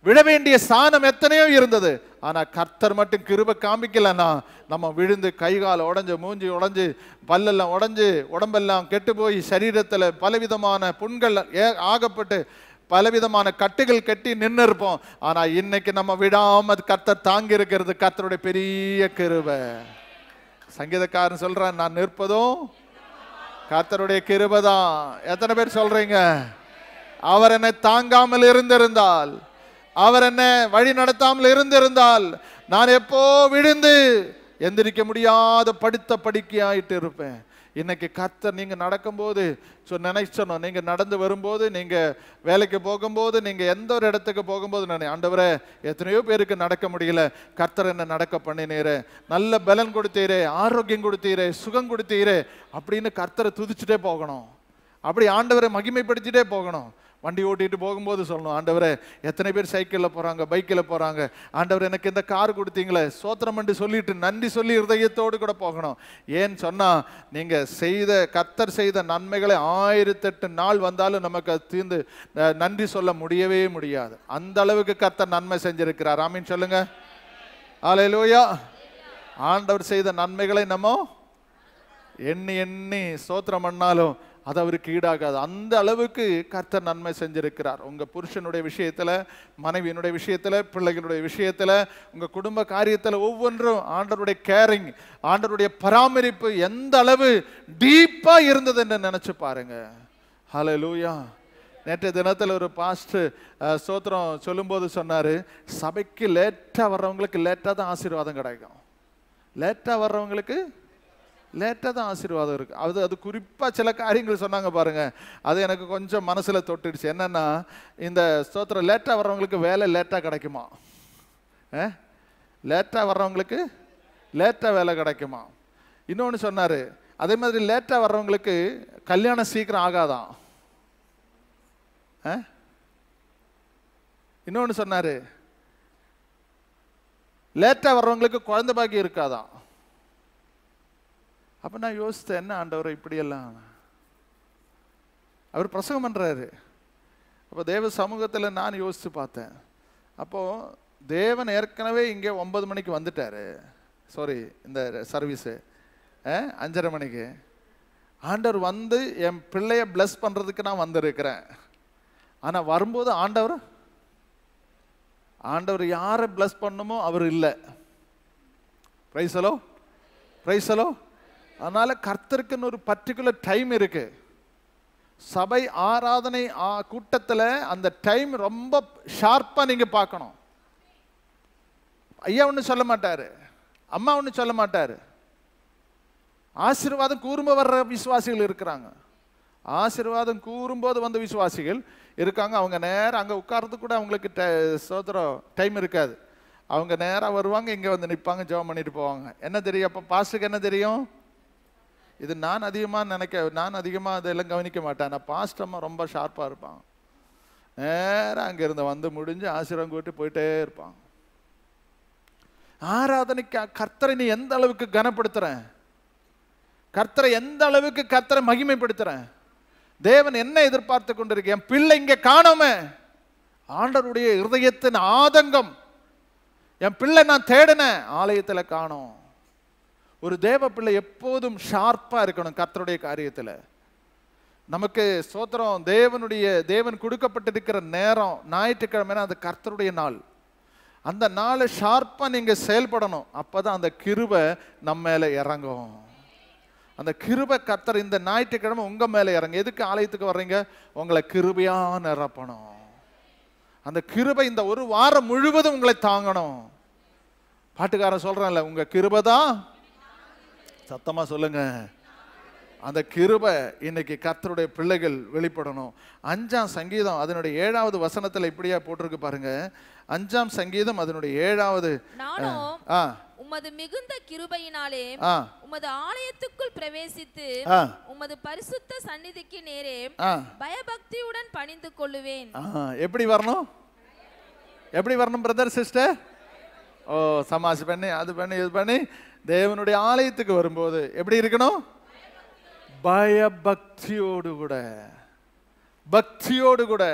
விட வேண்டிய ஸ்தானம் எத்தனையோ இருந்தது ஆனால் கர்த்தர் மட்டும் கிருப காமிக்கலன்னா நம்ம விழுந்து கை கால் உடஞ்சி மூஞ்சி உடஞ்சி பல்லெல்லாம் உடஞ்சி உடம்பெல்லாம் கெட்டு போய் சரீரத்தில் பலவிதமான புண்கள் ஏ ஆகப்பட்டு பலவிதமான கட்டுகள் கட்டி நின்று இருப்போம் ஆனால் இன்னைக்கு நம்ம விடாமல் கர்த்தர் தாங்கி இருக்கிறது கர்த்தருடைய பெரிய கிருபை சங்கீதக்காரன் சொல்கிறேன் நான் நிற்பதும் கர்த்தருடைய கிருபை தான் எத்தனை பேர் சொல்கிறீங்க அவர் என்னை தாங்காமல் இருந்திருந்தால் அவர் என்ன வழி நடத்தாமல் இருந்திருந்தால் நான் எப்போ விழுந்து எந்திரிக்க முடியாத படுத்த படுக்கையாயிட்டு இருப்பேன் இன்னைக்கு கர்த்தர் நீங்கள் நடக்கும்போது ஸோ நினைச்சனும் நீங்கள் நடந்து வரும்போது நீங்கள் வேலைக்கு போகும்போது நீங்கள் எந்த ஒரு இடத்துக்கு போகும்போது நான் ஆண்டவரை எத்தனையோ பேருக்கு நடக்க முடியல கர்த்தர் என்ன நடக்க பண்ணினீரே நல்ல பலன் கொடுத்தீரே ஆரோக்கியம் கொடுத்தீரே சுகம் கொடுத்தீரே அப்படின்னு கர்த்தரை துதிச்சுட்டே போகணும் அப்படி ஆண்டவரை மகிமைப்படுத்திட்டே போகணும் வண்டி ஓட்டிட்டு போகும்போது சொல்லணும் ஆண்டவரை எத்தனை பேர் சைக்கிளில் போகிறாங்க பைக்கில் போகிறாங்க ஆண்டவர் எனக்கு இந்த கார் கொடுத்தீங்களே சோத்திரம் சொல்லிட்டு நன்றி சொல்லி இருதயத்தோடு கூட போகணும் ஏன்னு சொன்னால் நீங்கள் செய்த கத்தர் செய்த நன்மைகளை ஆயிரத்தெட்டு நாள் வந்தாலும் நமக்கு தீர்ந்து நன்றி சொல்ல முடியவே முடியாது அந்த அளவுக்கு கத்தர் நன்மை செஞ்சிருக்கிறார் ஆமின்னு சொல்லுங்க ஆலையிலோயா ஆண்டவர் செய்த நன்மைகளை நம்ம எண்ணி எண்ணி சோத்திரம் பண்ணாலும் அது அவருக்கு ஈடாகாது அந்த அளவுக்கு கர்த்தர் நன்மை செஞ்சிருக்கிறார் உங்கள் புருஷனுடைய விஷயத்தில் மனைவியினுடைய விஷயத்தில் பிள்ளைகளுடைய விஷயத்தில் உங்கள் குடும்ப காரியத்தில் ஒவ்வொன்றும் ஆண்டருடைய கேரிங் ஆண்டருடைய பராமரிப்பு எந்த அளவு டீப்பாக இருந்தது என்று நினச்சி பாருங்கள் ஹலோ லூயா நேற்றைய தினத்தில் ஒரு பாஸ்ட் சோத்திரம் சொல்லும்போது சொன்னார் சபைக்கு லேட்டாக வர்றவங்களுக்கு லேட்டாக தான் ஆசீர்வாதம் கிடைக்கும் லேட்டாக வர்றவங்களுக்கு லேட்டாக தான் ஆசீர்வாதம் இருக்குது அது அது குறிப்பாக சில காரியங்கள் சொன்னாங்க பாருங்கள் அது எனக்கு கொஞ்சம் மனசில் தொட்டுடுச்சு என்னென்னா இந்த ஸ்தோத்திரம் லேட்டாக வர்றவங்களுக்கு வேலை லேட்டாக கிடைக்குமா ஏ லேட்டாக வர்றவங்களுக்கு லேட்டாக வேலை கிடைக்குமா இன்னொன்று சொன்னார் அதே மாதிரி லேட்டாக வர்றவங்களுக்கு கல்யாணம் சீக்கிரம் ஆகாதான் இன்னொன்று சொன்னார் லேட்டாக வர்றவங்களுக்கு குழந்த பாக்கி இருக்காதான் அப்போ நான் யோசித்தேன் என்ன ஆண்டவர் இப்படியெல்லாம் அவர் பிரசங்கம் பண்ணுறாரு அப்போ தேவ சமூகத்தில் நான் யோசித்து பார்த்தேன் அப்போது தேவன் ஏற்கனவே இங்கே ஒன்பது மணிக்கு வந்துட்டார் சாரி இந்த சர்வீஸு அஞ்சரை மணிக்கு ஆண்டவர் வந்து என் பிள்ளைய பிளஸ் பண்ணுறதுக்கு நான் வந்திருக்கிறேன் ஆனால் வரும்போது ஆண்டவர் ஆண்டவர் யாரை பிளஸ் பண்ணுமோ அவர் இல்லை ப்ரைஸ் ஹலோ ப்ரைஸ் ஹலோ அதனால் கர்த்தருக்குன்னு ஒரு பர்டிகுலர் டைம் இருக்குது சபை ஆராதனை கூட்டத்தில் அந்த டைம் ரொம்ப ஷார்ப்பாக நீங்கள் பார்க்கணும் ஐயா ஒன்றும் சொல்ல மாட்டார் அம்மா ஒன்றும் சொல்ல மாட்டார் ஆசீர்வாதம் கூறும்போது வர்ற விசுவாசிகள் இருக்கிறாங்க ஆசீர்வாதம் கூறும்போது வந்த விசுவாசிகள் இருக்காங்க அவங்க நேரம் அங்கே உட்கார்றதுக்கு கூட அவங்களுக்கு சோதரம் டைம் இருக்காது அவங்க நேராக வருவாங்க இங்கே வந்து நிற்பாங்க ஜெபம் பண்ணிட்டு போவாங்க என்ன தெரியும் அப்போ பாஸ்டுக்கு என்ன தெரியும் இது நான் அதிகமாக நினைக்க நான் அதிகமாக அதெல்லாம் கவனிக்க மாட்டேன் நான் பாஸ்ட் அம்மா ரொம்ப ஷார்ப்பாக இருப்பான் நேராக அங்கேருந்து வந்து முடிஞ்சு ஆசிரம் கூட்டி போயிட்டே இருப்பான் ஆராதனைக்கு கர்த்தரை நீ எந்த அளவுக்கு கனப்படுத்துகிறேன் கர்த்தரை எந்த அளவுக்கு கர்த்தரை மகிமைப்படுத்துகிறேன் தேவன் என்ன எதிர்பார்த்து கொண்டிருக்கேன் என் பிள்ளை இங்கே காணோமே ஆண்டருடைய இருதயத்தின் ஆதங்கம் என் பிள்ளை நான் தேடினேன் ஆலயத்தில் காணோம் ஒரு தேவ பிள்ளை எப்போதும் ஷார்ப்பாக இருக்கணும் கத்தருடைய காரியத்தில் நமக்கு சோத்திரம் தேவனுடைய தேவன் கொடுக்கப்பட்டிருக்கிற நேரம் ஞாயிற்றுக்கிழமைனா அந்த கர்த்தருடைய நாள் அந்த நாளை ஷார்ப்பாக நீங்கள் செயல்படணும் அப்போ தான் அந்த கிருவை நம்ம மேலே இறங்கும் அந்த கிருபை கத்தர் இந்த ஞாயிற்றுக்கிழமை உங்கள் மேலே இறங்க எதுக்கு ஆலயத்துக்கு வர்றீங்க உங்களை கிருபையாக நிரப்பணும் அந்த கிருபை இந்த ஒரு வாரம் முழுவதும் உங்களை தாங்கணும் பாட்டுக்காரன் சொல்கிறேன்ல உங்கள் கிருபை தான் சத்தமாக சொல்லுங்கள் அந்த கிருபை இன்னைக்கு கர்த்தருடைய பிள்ளைகள் வெளிப்படணும் அஞ்சாம் சங்கீதம் அதனுடைய ஏழாவது வசனத்துல இப்படியா போட்டிருக்கு பாருங்க அஞ்சாம் சங்கீதம் அதனுடைய ஏழாவது உமது மிகுந்த கிருபையினாலே உமது ஆலயத்துக்குள் பிரவேசித்து உமது பரிசுத்த சந்நிதிக்கு நேரே பயபக்தியுடன் பணிந்து கொள்ளுவேன் எப்படி வரணும் எப்படி வரணும் பிரதர் சிஸ்டர் ஓ சமாஸ் பண்ணி அது பண்ணி இது பண்ணி தேவனுடைய ஆலயத்துக்கு வரும்போது எப்படி இருக்கணும் பயபக்தியோடு கூட பக்தியோடு கூட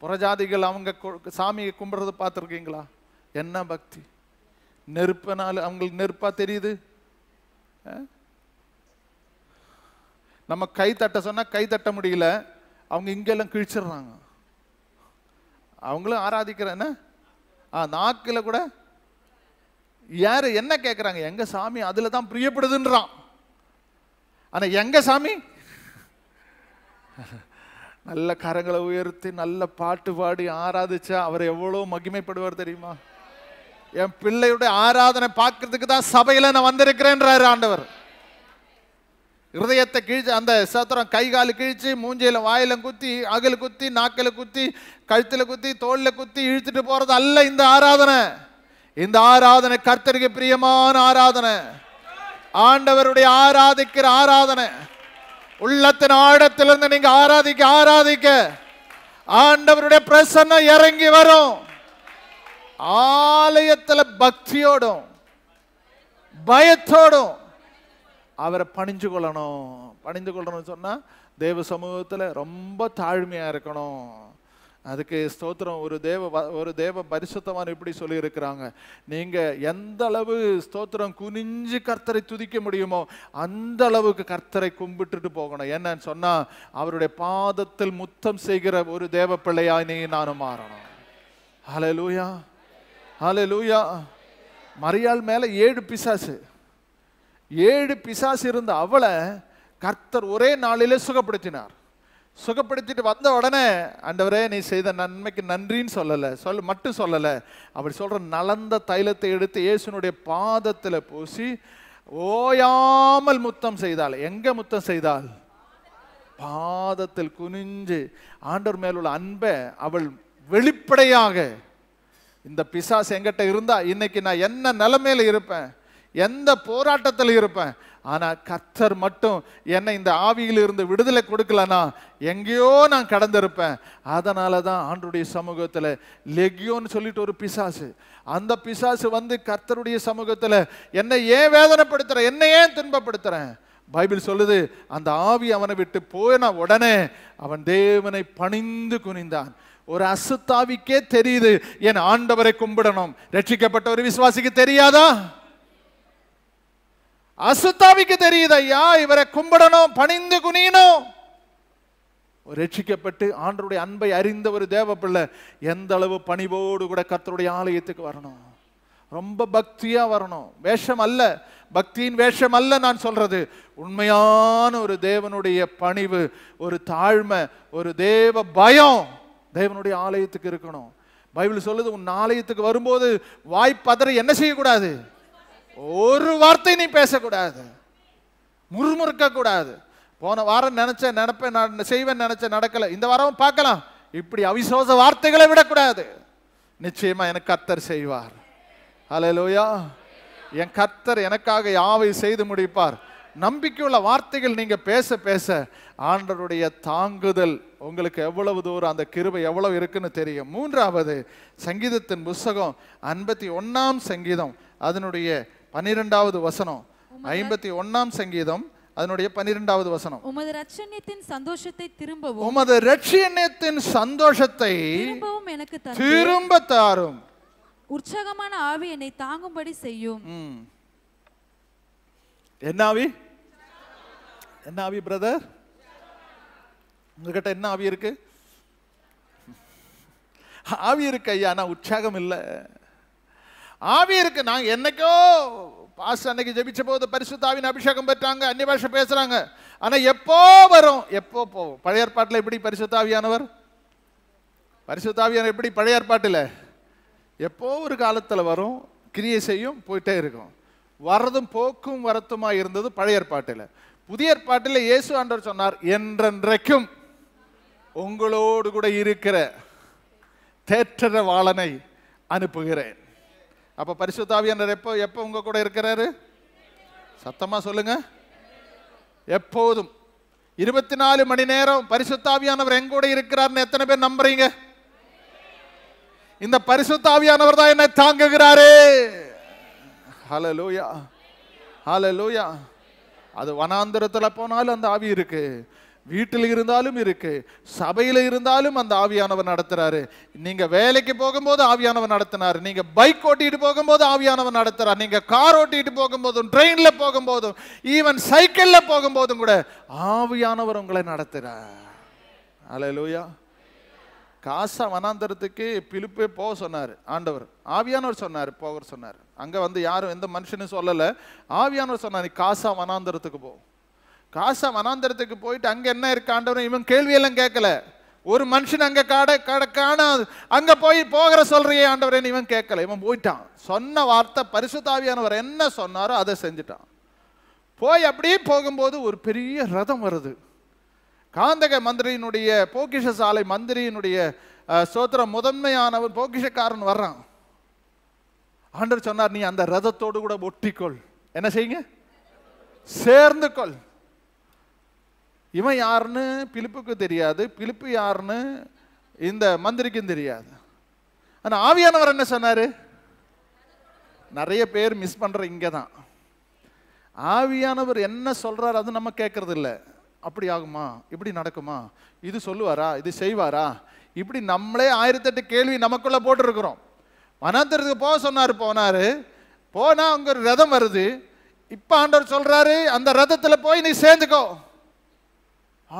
புறஜாதிகள் அவங்க சாமியை கும்பிட்றது பார்த்துருக்கீங்களா என்ன பக்தி நெருப்பனால அவங்களுக்கு நெருப்பா தெரியுது நம்ம கை தட்ட சொன்னா கை தட்ட முடியல அவங்க இங்கெல்லாம் கிழிச்சிடுறாங்க அவங்களும் ஆராதிக்கிற என்ன நாக்கில் கூட யார் என்ன கேட்குறாங்க எங்கள் சாமி அதில் தான் பிரியப்படுதுன்றான் ஆனால் எங்கள் சாமி நல்ல கரங்களை உயர்த்தி நல்ல பாட்டு பாடி ஆராதிச்சா அவர் எவ்வளோ மகிமைப்படுவார் தெரியுமா என் பிள்ளையுடைய ஆராதனை பார்க்கறதுக்கு தான் சபையில் நான் வந்திருக்கிறேன்றாரு ஆண்டவர் ஹிருதயத்தை கிழிச்சு அந்த சத்திரம் கை கால் கிழிச்சு மூஞ்சியில் வாயில குத்தி அகல் குத்தி நாக்கில் குத்தி கழுத்தில் குத்தி தோளில் குத்தி இழுத்துட்டு போகிறது அல்ல இந்த ஆராதனை இந்த ஆராதனை கர்த்தருக்கு பிரியமான ஆராதனை ஆண்டவருடைய ஆராதிக்கிற ஆராதனை உள்ளத்தின் ஆழத்திலிருந்து நீங்க ஆராதிக்க ஆராதிக்க ஆண்டவருடைய பிரசன்னம் இறங்கி வரும் ஆலயத்தில் பக்தியோடும் பயத்தோடும் அவரை பணிஞ்சு கொள்ளணும் பணிந்து கொள்ளணும்னு சொன்னால் தேவ சமூகத்தில் ரொம்ப தாழ்மையாக இருக்கணும் அதுக்கு ஸ்தோத்திரம் ஒரு தேவ ஒரு தேவ பரிசுத்தமான இப்படி சொல்லியிருக்கிறாங்க நீங்கள் எந்த அளவு ஸ்தோத்திரம் குனிஞ்சு கர்த்தரை துதிக்க முடியுமோ அந்த அளவுக்கு கர்த்தரை கும்பிட்டுட்டு போகணும் என்னன்னு சொன்னால் அவருடைய பாதத்தில் முத்தம் செய்கிற ஒரு தேவ பிள்ளையா நீ நானும் மாறணும் ஹலே லூயா ஹலே லூயா மரியாள் மேலே ஏழு பிசாசு ஏழு பிசாசு இருந்த அவளை கர்த்தர் ஒரே நாளிலே சுகப்படுத்தினார் சுகப்படுத்திட்டு வந்த உடனே அண்டவரே நீ செய்த நன்மைக்கு நன்றின்னு சொல்லலை சொல் மட்டும் சொல்லலை அப்படி சொல்கிற நலந்த தைலத்தை எடுத்து இயேசுனுடைய பாதத்தில் பூசி ஓயாமல் முத்தம் செய்தாள் எங்கே முத்தம் செய்தாள் பாதத்தில் குனிஞ்சு ஆண்டவர் மேலுள்ள அன்பை அவள் வெளிப்படையாக இந்த பிசாஸ் எங்கிட்ட இருந்தா இன்னைக்கு நான் என்ன நிலைமையில் இருப்பேன் எந்த போராட்டத்தில் இருப்பேன் ஆனால் கர்த்தர் மட்டும் என்னை இந்த ஆவியிலிருந்து விடுதலை கொடுக்கலனா எங்கேயோ நான் கடந்திருப்பேன் அதனால தான் ஆண்டுடைய சமூகத்தில் லெக்யோன்னு சொல்லிட்டு ஒரு பிசாசு அந்த பிசாசு வந்து கர்த்தருடைய சமூகத்தில் என்னை ஏன் வேதனைப்படுத்துகிறேன் என்னை ஏன் துன்பப்படுத்துகிறேன் பைபிள் சொல்லுது அந்த ஆவி அவனை விட்டு போன உடனே அவன் தேவனை பணிந்து குனிந்தான் ஒரு அசுத்தாவிக்கே தெரியுது என் ஆண்டவரை கும்பிடணும் ரட்சிக்கப்பட்ட ஒரு விசுவாசிக்கு தெரியாதா அசுத்தாவிக்கு தெரியுது ஐயா இவரை கும்பிடணும் பணிந்து குனியணும் ரட்சிக்கப்பட்டு ஆண்டருடைய அன்பை அறிந்த ஒரு தேவ பிள்ளை எந்த அளவு பணிவோடு கூட கத்தருடைய ஆலயத்துக்கு வரணும் ரொம்ப பக்தியா வரணும் வேஷம் அல்ல பக்தியின் வேஷம் அல்ல நான் சொல்றது உண்மையான ஒரு தேவனுடைய பணிவு ஒரு தாழ்மை ஒரு தேவ பயம் தேவனுடைய ஆலயத்துக்கு இருக்கணும் பைபிள் சொல்லுது உன் ஆலயத்துக்கு வரும்போது வாய்ப்பதற என்ன செய்யக்கூடாது ஒரு வார்த்தை நீ பேசக்கூடாது முறுமுறுக்க கூடாது போன வாரம் நினைச்ச நினைப்பேன் நான் செய்வேன் நினைச்ச நடக்கல இந்த வாரம் பார்க்கலாம் இப்படி அவிசோச வார்த்தைகளை விடக்கூடாது நிச்சயமா எனக்கு கத்தர் செய்வார் அலையலோயா என் கத்தர் எனக்காக யாவை செய்து முடிப்பார் நம்பிக்கையுள்ள வார்த்தைகள் நீங்க பேச பேச ஆண்டருடைய தாங்குதல் உங்களுக்கு எவ்வளவு தூரம் அந்த கிருபை எவ்வளவு இருக்குன்னு தெரியும் மூன்றாவது சங்கீதத்தின் புஸ்தகம் ஐம்பத்தி ஒன்னாம் சங்கீதம் அதனுடைய பன்னிரெண்டாவது வசனம் ஐம்பத்தி ஒன்னாம் சங்கீதம் அதனுடைய பன்னிரெண்டாவது வசனம் உமது ரட்சணியத்தின் சந்தோஷத்தை திரும்பவும் உமது ரட்சணியத்தின் சந்தோஷத்தை திரும்பவும் எனக்கு திரும்ப தாரும் உற்சாகமான ஆவி என்னை தாங்கும்படி செய்யும் என்ன ஆவி என்ன ஆவி பிரதர் உங்ககிட்ட என்ன ஆவி இருக்கு ஆவி இருக்கு ஐயா ஆனா உற்சாகம் இல்லை ஆவி இருக்கு நான் என்னைக்கோ பாஸ் அன்னைக்கு ஜெபிச்ச போது பரிசுத்தாவின் அபிஷேகம் பெற்றாங்க அந்நிய பாஷை பேசுறாங்க ஆனா எப்போ வரும் எப்போ போவோம் பழைய ஏற்பாட்டில் எப்படி பரிசுத்தாவியானவர் பரிசுத்தாவியானவர் எப்படி பழைய ஏற்பாட்டில் எப்போ ஒரு காலத்தில் வரும் கிரியை செய்யும் போயிட்டே இருக்கும் வரதும் போக்கும் வரத்துமா இருந்தது பழைய ஏற்பாட்டில் புதிய ஏற்பாட்டில் இயேசு ஆண்டவர் சொன்னார் என்றென்றைக்கும் உங்களோடு கூட இருக்கிற வாழனை அனுப்புகிறேன் அப்ப பரிசுத்தாவியானவர் எப்போ எப்போ உங்க கூட இருக்கிறாரு சத்தமா சொல்லுங்க எப்போதும் இருபத்தி நாலு மணி நேரம் பரிசுத்தாவியானவர் எங்கூட இருக்கிறார்னு எத்தனை பேர் நம்புறீங்க இந்த பரிசுத்தாவியானவர் தான் என்ன தாங்குகிறாரு ஹலலூயா ஹலலூயா அது வனாந்திரத்தில் போனாலும் அந்த ஆவி இருக்கு வீட்டில் இருந்தாலும் இருக்கு சபையில் இருந்தாலும் அந்த ஆவியானவர் நடத்துறாரு நீங்க வேலைக்கு போகும்போது ஆவியானவர் நடத்தினார் நீங்க பைக் ஓட்டிட்டு போகும்போது ஆவியானவர் நடத்துறாரு நீங்க கார் ஓட்டிட்டு போகும்போதும் ட்ரெயின்ல போகும்போதும் ஈவன் சைக்கிள்ல போகும்போதும் கூட ஆவியானவர் உங்களை நடத்துறார் அலையலூயா காசா வனாந்தரத்துக்கு பிலிப்பே போக சொன்னார் ஆண்டவர் ஆவியானவர் சொன்னார் போக சொன்னார் அங்கே வந்து யாரும் எந்த மனுஷனும் சொல்லலை ஆவியானவர் சொன்னார் நீ காசா வனாந்தரத்துக்கு போ காசா மனாந்திரத்துக்கு போயிட்டு அங்கே என்ன இருக்காண்டவரும் இவன் கேள்வியெல்லாம் கேட்கல ஒரு மனுஷன் அங்கே காட கடக்கான அங்கே போய் போகிற சொல்றியே ஆண்டவரே இவன் கேட்கல இவன் போயிட்டான் சொன்ன வார்த்தை பரிசுத்தாவியானவர் என்ன சொன்னாரோ அதை செஞ்சுட்டான் போய் அப்படியே போகும்போது ஒரு பெரிய ரதம் வருது காந்தக மந்திரியினுடைய போக்கிஷ சாலை மந்திரியினுடைய சோத்திரம் முதன்மையானவர் போக்கிஷக்காரன் வர்றான் ஆண்டர் சொன்னார் நீ அந்த ரதத்தோடு கூட ஒட்டிக்கொள் என்ன செய்யுங்க சேர்ந்து கொள் இவன் யாருன்னு பிலிப்புக்கு தெரியாது பிலிப்பு யாருன்னு இந்த மந்திரிக்கும் தெரியாது ஆனால் ஆவியானவர் என்ன சொன்னார் நிறைய பேர் மிஸ் பண்ணுற இங்கே தான் ஆவியானவர் என்ன சொல்கிறார் அது நம்ம கேட்கறது இல்லை அப்படி ஆகுமா இப்படி நடக்குமா இது சொல்லுவாரா இது செய்வாரா இப்படி நம்மளே ஆயிரத்தெட்டு கேள்வி நமக்குள்ளே போட்டிருக்கிறோம் வனாந்தரத்துக்கு போக சொன்னார் போனார் போனால் அங்கே ஒரு ரதம் வருது இப்போ ஆண்டவர் சொல்கிறாரு அந்த ரதத்தில் போய் நீ சேர்ந்துக்கோ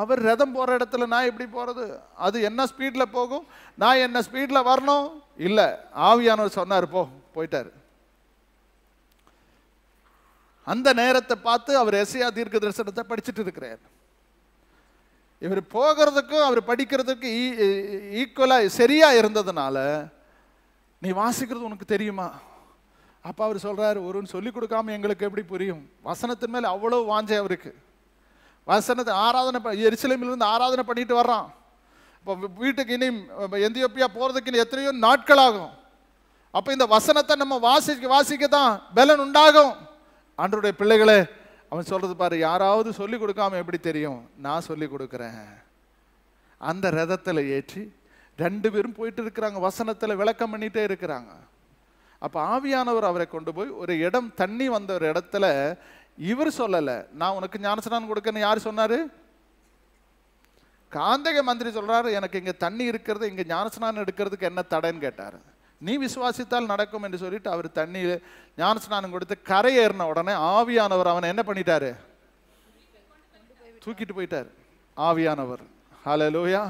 அவர் ரதம் போகிற இடத்துல நான் எப்படி போகிறது அது என்ன ஸ்பீடில் போகும் நான் என்ன ஸ்பீடில் வரணும் இல்லை ஆவியானவர் சொன்னார் போ போயிட்டார் அந்த நேரத்தை பார்த்து அவர் எஸ்ஐயா தீர்க்க தரிசனத்தை படிச்சுட்டு இருக்கிறார் இவர் போகிறதுக்கும் அவர் படிக்கிறதுக்கும் ஈக்குவலாக சரியாக இருந்ததுனால நீ வாசிக்கிறது உனக்கு தெரியுமா அப்போ அவர் சொல்கிறார் ஒருன்னு சொல்லி கொடுக்காம எங்களுக்கு எப்படி புரியும் வசனத்தின் மேலே அவ்வளோ வாஞ்சை அவருக்கு வசனத்தை ஆராதனை எரிசலேமிலிருந்து ஆராதனை பண்ணிட்டு வர்றான் இப்போ வீட்டுக்கு இனி எந்தியோப்பியா போகிறதுக்கு இனி எத்தனையோ நாட்கள் ஆகும் அப்போ இந்த வசனத்தை நம்ம வாசிக்க வாசிக்க தான் பலன் உண்டாகும் அன்றைய பிள்ளைகளே அவன் சொல்கிறது பாரு யாராவது சொல்லிக் கொடுக்காம எப்படி தெரியும் நான் சொல்லிக் கொடுக்குறேன் அந்த ரதத்தில் ஏற்றி ரெண்டு பேரும் போயிட்டு இருக்கிறாங்க வசனத்தில் விளக்கம் பண்ணிகிட்டே இருக்கிறாங்க அப்போ ஆவியானவர் அவரை கொண்டு போய் ஒரு இடம் தண்ணி வந்த ஒரு இடத்துல இவர் சொல்லலை நான் உனக்கு ஞானஸ்நானம் கொடுக்கன்னு யார் சொன்னார் காந்தக மந்திரி சொல்கிறாரு எனக்கு இங்கே தண்ணி இருக்கிறது இங்கே ஞானஸ்நானம் எடுக்கிறதுக்கு என்ன தடைன்னு கேட்டார் நீ விசுவாசித்தால் நடக்கும் என்று சொல்லிட்டு அவர் தண்ணியில் ஞானஸ்நானம் கொடுத்து கரை ஏறின உடனே ஆவியானவர் அவனை என்ன பண்ணிட்டாரு தூக்கிட்டு போயிட்டார் ஆவியானவர் ஹலலூயா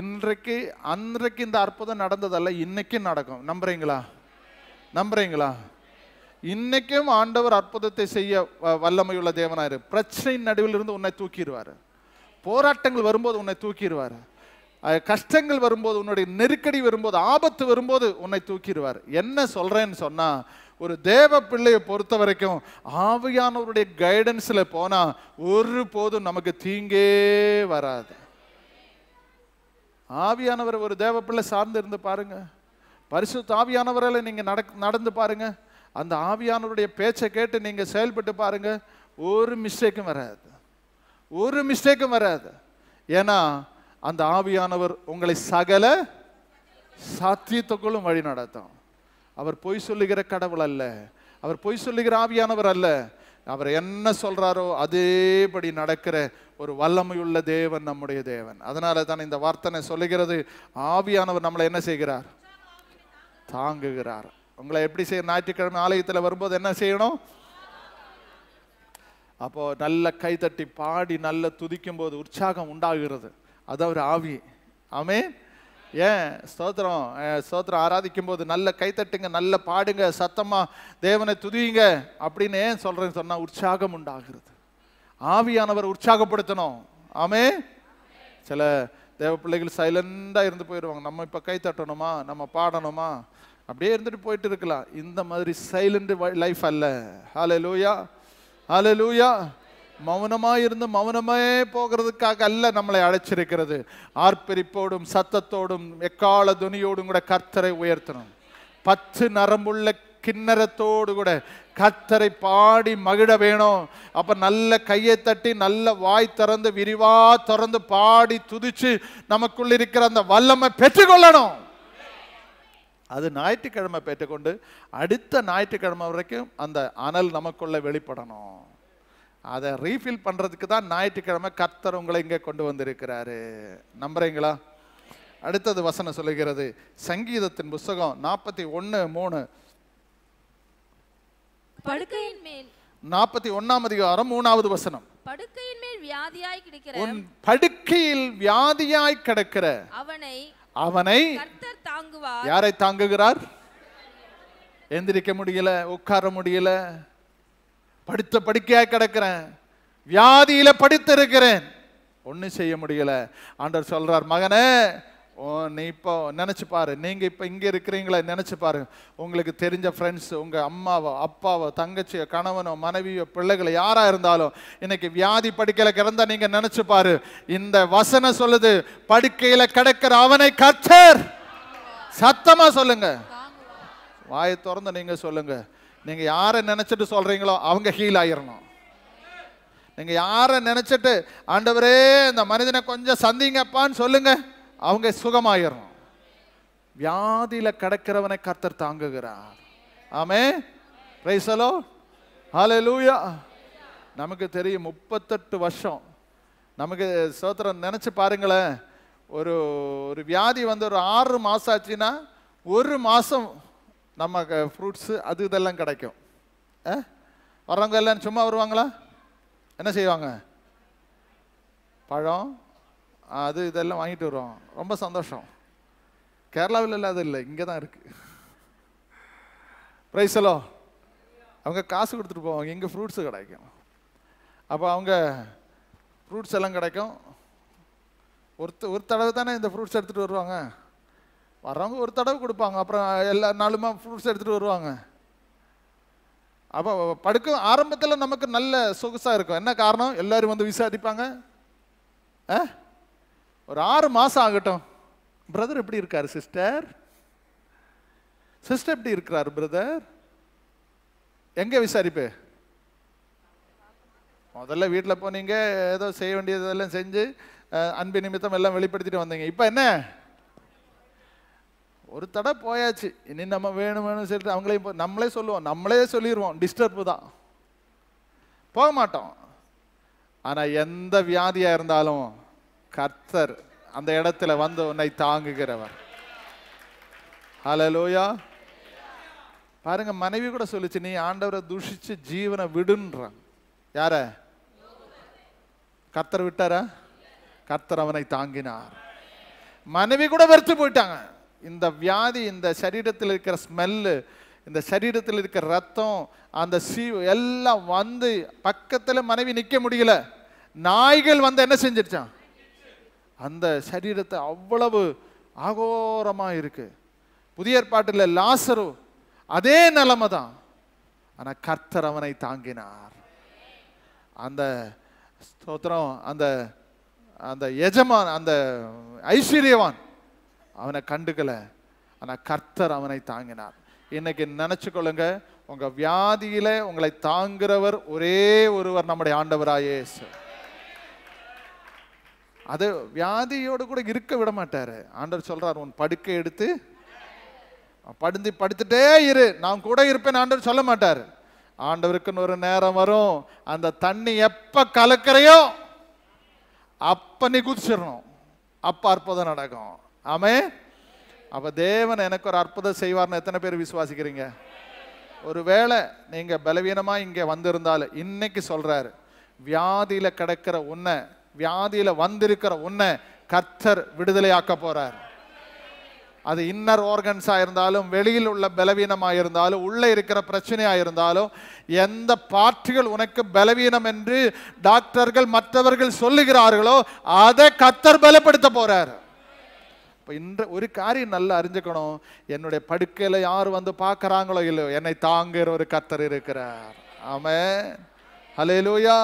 இன்றைக்கு அன்றைக்கு இந்த அற்புதம் நடந்ததல்ல இன்னைக்கும் நடக்கும் நம்புறீங்களா நம்புறீங்களா இன்னைக்கும் ஆண்டவர் அற்புதத்தை செய்ய வல்லமையுள்ள தேவனாரு பிரச்சனையின் நடுவில் இருந்து உன்னை தூக்கிடுவார் போராட்டங்கள் வரும்போது உன்னை தூக்கிடுவார் கஷ்டங்கள் வரும்போது உன்னுடைய நெருக்கடி வரும்போது ஆபத்து வரும்போது உன்னை தூக்கிடுவார் என்ன சொல்றேன்னு சொன்னா ஒரு தேவ பிள்ளையை பொறுத்த வரைக்கும் ஆவியானவருடைய கைடன்ஸில் போனால் ஒரு போதும் நமக்கு தீங்கே வராது ஆவியானவர் ஒரு தேவ பிள்ளை சார்ந்து இருந்து பாருங்க பரிசு ஆவியானவரால் நீங்கள் நடக் நடந்து பாருங்கள் அந்த ஆவியானவருடைய பேச்சை கேட்டு நீங்கள் செயல்பட்டு பாருங்க ஒரு மிஸ்டேக்கும் வராது ஒரு மிஸ்டேக்கும் வராது ஏன்னா அந்த ஆவியானவர் உங்களை சகல சாத்தியத்துக்குள்ளும் வழி நடத்தும் அவர் பொய் சொல்லுகிற கடவுள் அல்ல அவர் பொய் சொல்லுகிற ஆவியானவர் அல்ல அவர் என்ன சொல்கிறாரோ அதேபடி நடக்கிற ஒரு வல்லமையுள்ள தேவன் நம்முடைய தேவன் அதனால தான் இந்த வார்த்தனை சொல்லுகிறது ஆவியானவர் நம்மளை என்ன செய்கிறார் தாங்குகிறார் உங்களை எப்படி செய்ய ஞாயிற்றுக்கிழமை ஆலயத்தில் வரும்போது என்ன செய்யணும் அப்போது நல்ல கைதட்டி பாடி நல்ல துதிக்கும் போது உற்சாகம் உண்டாகிறது அது அவர் ஆவி ஆமே ஏன் ஸ்தோத்திரம் ஸ்தோத்திரம் ஆராதிக்கும் போது நல்ல கைத்தட்டுங்க நல்ல பாடுங்க சத்தமாக தேவனை துதியுங்க அப்படின்னு ஏன் சொல்கிறேன்னு சொன்னால் உற்சாகம் உண்டாகிறது ஆவியானவர் உற்சாகப்படுத்தணும் ஆமே சில தேவ பிள்ளைகள் சைலண்டாக இருந்து போயிடுவாங்க நம்ம இப்போ கை தட்டணுமா நம்ம பாடணுமா அப்படியே இருந்துட்டு போயிட்டு இருக்கலாம் இந்த மாதிரி சைலண்ட் லைஃப் அல்ல ஹால லூயா ஹால லூயா மௌனமாக இருந்து மௌனமே போகிறதுக்காக அல்ல நம்மளை அழைச்சிருக்கிறது ஆர்ப்பரிப்போடும் சத்தத்தோடும் எக்கால துணியோடும் கூட கர்த்தரை உயர்த்தணும் பச்சு நரம்புள்ள கிண்ணறத்தோடு கூட கத்தரை பாடி மகிழ வேணும் அப்போ நல்ல கையை தட்டி நல்ல வாய் திறந்து விரிவா திறந்து பாடி துதிச்சு நமக்குள்ள இருக்கிற அந்த வல்லமை பெற்றுக்கொள்ளணும் அது ஞாயிற்றுக்கிழமை பெற்றுக்கொண்டு அடுத்த ஞாயிற்றுக்கிழமை வரைக்கும் அந்த அனல் நமக்குள்ளே வெளிப்படணும் அதை ரீஃபில் பண்ணுறதுக்கு தான் ஞாயிற்றுக்கிழமை கர்த்தர் உங்களை இங்கே கொண்டு வந்திருக்கிறாரு நம்புறீங்களா அடுத்தது வசனம் சொல்லுகிறது சங்கீதத்தின் புஸ்தகம் நாற்பத்தி ஒன்று மூணு படுக்கையின் மேல் நாற்பத்தி ஒன்னாம் அதிகாரம் மூணாவது வசனம் படுக்கையின் மேல் வியாதியாய் உன் படுக்கையில் வியாதியாய் கிடக்கிற அவனை அவனை யாரை தாங்குகிறார் எந்திரிக்க முடியல உட்கார முடியல படித்த படிக்கையா கிடக்கிறேன் வியாதியில படித்திருக்கிறேன் ஒண்ணு செய்ய முடியல ஆண்டவர் சொல்றார் மகனே நீ இப்போ நினச்சி பாரு நீங்கள் இப்போ இங்கே இருக்கிறீங்களே நினச்சி பாரு உங்களுக்கு தெரிஞ்ச ஃப்ரெண்ட்ஸ் உங்கள் அம்மாவோ அப்பாவோ தங்கச்சியோ கணவனோ மனைவியோ பிள்ளைகளோ யாராக இருந்தாலும் இன்னைக்கு வியாதி படுக்கையில் கிடந்தால் நீங்கள் நினச்சி பாரு இந்த வசனம் சொல்லுது படுக்கையில் கிடக்கிற அவனை கச்சர் சத்தமாக சொல்லுங்க வாயை திறந்து நீங்கள் சொல்லுங்க நீங்கள் யாரை நினச்சிட்டு சொல்கிறீங்களோ அவங்க ஹீல் ஆயிடணும் நீங்கள் யாரை நினச்சிட்டு ஆண்டவரே இந்த மனிதனை கொஞ்சம் சந்திங்கப்பான்னு சொல்லுங்கள் அவங்க சுகமாயிரும் வியாதியில கிடக்கிறவனை கர்த்தர் தாங்குகிறார் ஆமே ரைசலோ ஹலோ லூயா நமக்கு தெரியும் முப்பத்தெட்டு வருஷம் நமக்கு சோத்திரம் நினச்சி பாருங்களேன் ஒரு ஒரு வியாதி வந்து ஒரு ஆறு மாதம் ஆச்சுன்னா ஒரு மாதம் நம்ம ஃப்ரூட்ஸு அது இதெல்லாம் கிடைக்கும் ஆ வர்றவங்க எல்லாம் சும்மா வருவாங்களா என்ன செய்வாங்க பழம் அது இதெல்லாம் வாங்கிட்டு வருவோம் ரொம்ப சந்தோஷம் கேரளாவில் இல்லாத இல்லை இங்கே தான் இருக்குது ப்ரைஸ் ஹலோ அவங்க காசு கொடுத்துட்டு போவாங்க இங்கே ஃப்ரூட்ஸு கிடைக்கும் அப்போ அவங்க ஃப்ரூட்ஸ் எல்லாம் கிடைக்கும் ஒருத்த ஒரு தடவை தானே இந்த ஃப்ரூட்ஸ் எடுத்துகிட்டு வருவாங்க வர்றவங்க ஒரு தடவை கொடுப்பாங்க அப்புறம் எல்லா நாளுமா ஃப்ரூட்ஸ் எடுத்துகிட்டு வருவாங்க அப்போ படுக்க ஆரம்பத்தில் நமக்கு நல்ல சொகுசாக இருக்கும் என்ன காரணம் எல்லோரும் வந்து விசாரிப்பாங்க ஆ ஒரு ஆறு மாதம் ஆகட்டும் பிரதர் எப்படி இருக்கார் சிஸ்டர் சிஸ்டர் எப்படி இருக்கிறார் பிரதர் எங்கே விசாரிப்பு முதல்ல வீட்டில் போனீங்க ஏதோ செய்ய வேண்டியதெல்லாம் செஞ்சு அன்பு நிமித்தம் எல்லாம் வெளிப்படுத்திட்டு வந்தீங்க இப்போ என்ன ஒரு தடவை போயாச்சு இனி நம்ம வேணும் வேணும்னு சொல்லிட்டு அவங்களையும் நம்மளே சொல்லுவோம் நம்மளே சொல்லிடுவோம் டிஸ்டர்பு தான் போக மாட்டோம் ஆனால் எந்த வியாதியாக இருந்தாலும் கர்த்தர் அந்த இடத்துல வந்து உன்னை தாங்குகிறவர் ஹலலோயா பாருங்க மனைவி கூட சொல்லிச்சு நீ ஆண்டவரை துஷிச்சு ஜீவனை விடுன்றான் யார கர்த்தர் விட்டாரா கர்த்தர் அவனை தாங்கினார் மனைவி கூட வெறுத்து போயிட்டாங்க இந்த வியாதி இந்த சரீரத்தில் இருக்கிற ஸ்மெல்லு இந்த சரீரத்தில் இருக்கிற ரத்தம் அந்த சீ எல்லாம் வந்து பக்கத்தில் மனைவி நிற்க முடியல நாய்கள் வந்து என்ன செஞ்சிருச்சான் அந்த சரீரத்தை அவ்வளவு ஆகோரமாக இருக்குது புதிய ஏற்பாட்டில் லாசரு அதே நிலைமை தான் ஆனால் கர்த்தர் அவனை தாங்கினார் அந்த ஸ்தோத்திரம் அந்த அந்த எஜமான் அந்த ஐஸ்வர்யவான் அவனை கண்டுக்கலை ஆனால் கர்த்தர் அவனை தாங்கினார் இன்னைக்கு நினச்சிக்கொள்ளுங்க உங்கள் வியாதியில் உங்களை தாங்குகிறவர் ஒரே ஒருவர் நம்முடைய சார் அது வியாதியோடு கூட இருக்க விட மாட்டார் ஆண்டவர் சொல்கிறார் உன் படுக்கை எடுத்து படுந்து படுத்துட்டே இரு நான் கூட இருப்பேன் ஆண்டவர் சொல்ல மாட்டார் ஆண்டவருக்குன்னு ஒரு நேரம் வரும் அந்த தண்ணி எப்போ கலக்கிறையோ அப்போ நீ குதிச்சிடணும் அப்போ அற்புதம் நடக்கும் ஆமே அப்போ தேவன் எனக்கு ஒரு அற்புதம் செய்வார்னு எத்தனை பேர் விசுவாசிக்கிறீங்க ஒருவேளை நீங்கள் பலவீனமாக இங்கே வந்திருந்தாலும் இன்னைக்கு சொல்கிறாரு வியாதியில் கிடக்கிற உன்னை வியாதியில் வந்திருக்கிற உன்னை கர்த்தர் விடுதலையாக்க போகிறார் அது இன்னர் ஆர்கன்ஸாக இருந்தாலும் வெளியில் உள்ள பலவீனமாக இருந்தாலும் உள்ளே இருக்கிற பிரச்சனையாக இருந்தாலும் எந்த பாட்டுகள் உனக்கு பலவீனம் என்று டாக்டர்கள் மற்றவர்கள் சொல்லுகிறார்களோ அதை கத்தர் பலப்படுத்த போகிறார் இப்போ இன்று ஒரு காரியம் நல்லா அறிஞ்சுக்கணும் என்னுடைய படுக்கையில் யார் வந்து பார்க்குறாங்களோ இல்லையோ என்னை தாங்குகிற ஒரு கத்தர் இருக்கிறார் ஆமே ஹலே லூயா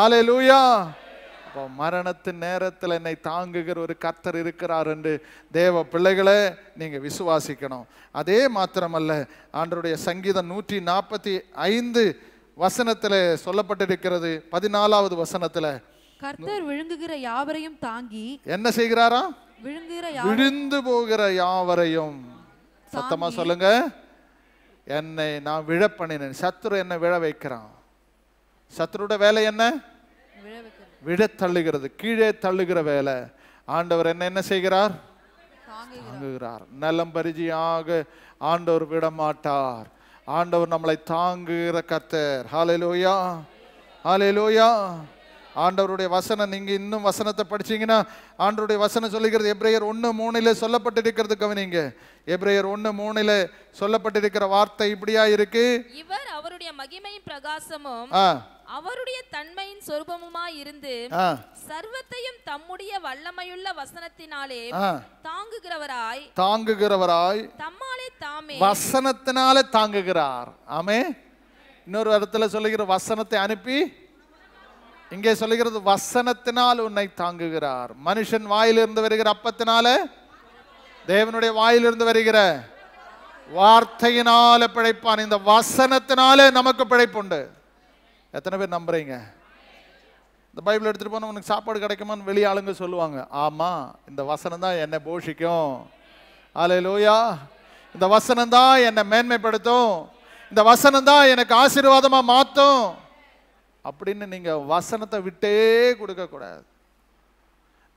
ஹலே லூயா அப்போ மரணத்தின் நேரத்தில் என்னை தாங்குகிற ஒரு கர்த்தர் இருக்கிறார் என்று தேவ பிள்ளைகளை நீங்கள் விசுவாசிக்கணும் அதே மாத்திரமல்ல ஆண்டருடைய சங்கீதம் நூற்றி நாற்பத்தி ஐந்து வசனத்தில் சொல்லப்பட்டிருக்கிறது பதினாலாவது வசனத்தில் கர்த்தர் விழுங்குகிற யாவரையும் தாங்கி என்ன செய்கிறாரா விழுந்து போகிற யாவரையும் சத்தமா சொல்லுங்க என்னை நான் விழப்பண்ணினேன் சத்ரு என்னை விழ வைக்கிறான் சத்ருட வேலை என்ன விட தள்ளுகிறது கீழே தள்ளுகிற வேலை ஆண்டவர் என்ன என்ன செய்கிறார் தாங்குகிறார் நலம் பரிஜியாக ஆண்டவர் விடமாட்டார் ஆண்டவர் நம்மளை தாங்குகிற கத்தர் ஹாலே லோயா ஹாலே லோயா ஆண்டவருடைய வசனம் நீங்கள் இன்னும் வசனத்தை படிச்சீங்கன்னா ஆண்டவருடைய வசனம் சொல்லுகிறது எப்ரேயர் ஒன்று மூணில் சொல்லப்பட்டிருக்கிறது கவனிங்க எப்ரேயர் ஒன்று மூணில் சொல்லப்பட்டிருக்கிற வார்த்தை இப்படியா இருக்கு இவர் அவருடைய மகிமையின் பிரகாசமும் அவருடைய தன்மையின் சொரூபமுமா இருந்து சர்வத்தையும் தம்முடைய வல்லமையுள்ள வசனத்தினாலே தாங்குகிறவராய் தாங்குகிறவராய் தம்மாலே தாமே வசனத்தினாலே தாங்குகிறார் ஆமே இன்னொரு இடத்துல சொல்லுகிற வசனத்தை அனுப்பி இங்கே சொல்லுகிறது வசனத்தினால் உன்னை தாங்குகிறார் மனுஷன் வாயிலிருந்து வருகிற அப்பத்தினால தேவனுடைய வாயிலிருந்து வருகிற வார்த்தையினால பிழைப்பான் இந்த வசனத்தினாலே நமக்கு பிழைப்புண்டு எத்தனை பேர் நம்புறீங்க இந்த பைபிள் எடுத்துட்டு போனால் உனக்கு சாப்பாடு கிடைக்குமான்னு வெளியே ஆளுங்க சொல்லுவாங்க ஆமா இந்த வசனம் தான் என்னை போஷிக்கும் ஆலை லோயா இந்த வசனம் தான் என்னை மேன்மைப்படுத்தும் இந்த வசனம் தான் எனக்கு ஆசீர்வாதமா மாத்தும் அப்படின்னு நீங்கள் வசனத்தை விட்டே கொடுக்கக்கூடாது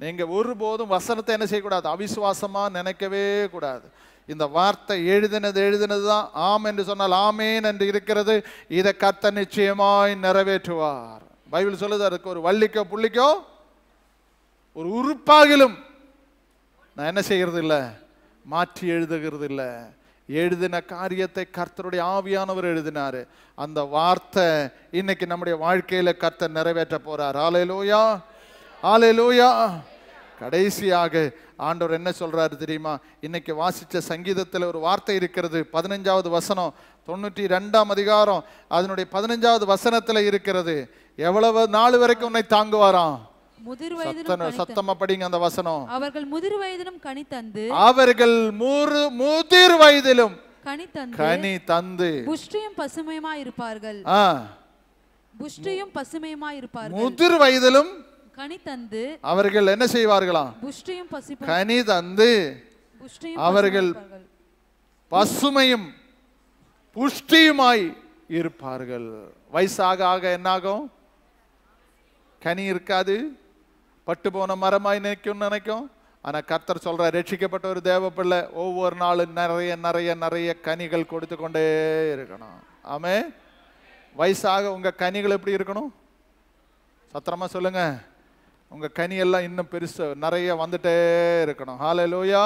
நீங்கள் ஒருபோதும் வசனத்தை என்ன செய்யக்கூடாது அவிசுவாசமாக நினைக்கவே கூடாது இந்த வார்த்தை எழுதினது எழுதினது தான் ஆம் என்று சொன்னால் ஆமேன் என்று இருக்கிறது இதை கத்த நிச்சயமாய் நிறைவேற்றுவார் பைபிள் சொல்லுது அதுக்கு ஒரு வள்ளிக்கோ புள்ளிக்கோ ஒரு உறுப்பாகிலும் நான் என்ன செய்கிறது இல்லை மாற்றி எழுதுகிறது இல்லை எழுதின காரியத்தை கர்த்தருடைய ஆவியானவர் எழுதினார் அந்த வார்த்தை இன்னைக்கு நம்முடைய வாழ்க்கையில் கர்த்தர் நிறைவேற்ற போகிறார் ஆலை லோயா ஆலை லோயா கடைசியாக ஆண்டவர் என்ன சொல்கிறாரு தெரியுமா இன்னைக்கு வாசித்த சங்கீதத்தில் ஒரு வார்த்தை இருக்கிறது பதினஞ்சாவது வசனம் தொண்ணூற்றி ரெண்டாம் அதிகாரம் அதனுடைய பதினஞ்சாவது வசனத்தில் இருக்கிறது எவ்வளவு நாள் வரைக்கும் உன்னை தாங்குவாராம் முதிர் வயதிலும் அந்த வசனம் அவர்கள் முதிர் வயதிலும் கனி தந்து அவர்கள் முதிர் வயதிலும் கனி தந்து தந்து புஷ்டியும் பசுமையுமா இருப்பார்கள் புஷ்டியும் பசுமையுமா இருப்பார்கள் முதிர் வயதிலும் கனி தந்து அவர்கள் என்ன செய்வார்களாம் புஷ்டியும் பசு கனி தந்து அவர்கள் பசுமையும் புஷ்டியுமாய் இருப்பார்கள் வயசாக ஆக என்னாகும் கனி இருக்காது பட்டு போன மரமாய் நினைக்கும்னு நினைக்கும் ஆனால் கர்த்தர் சொல்கிற ரட்சிக்கப்பட்ட ஒரு தேவ பிள்ளை ஒவ்வொரு நாளும் நிறைய நிறைய நிறைய கனிகள் கொடுத்து கொண்டே இருக்கணும் ஆமே வயசாக உங்கள் கனிகள் எப்படி இருக்கணும் சத்திரமாக சொல்லுங்கள் உங்கள் கனியெல்லாம் இன்னும் பெருசு நிறைய வந்துட்டே இருக்கணும் ஹாலே லூயா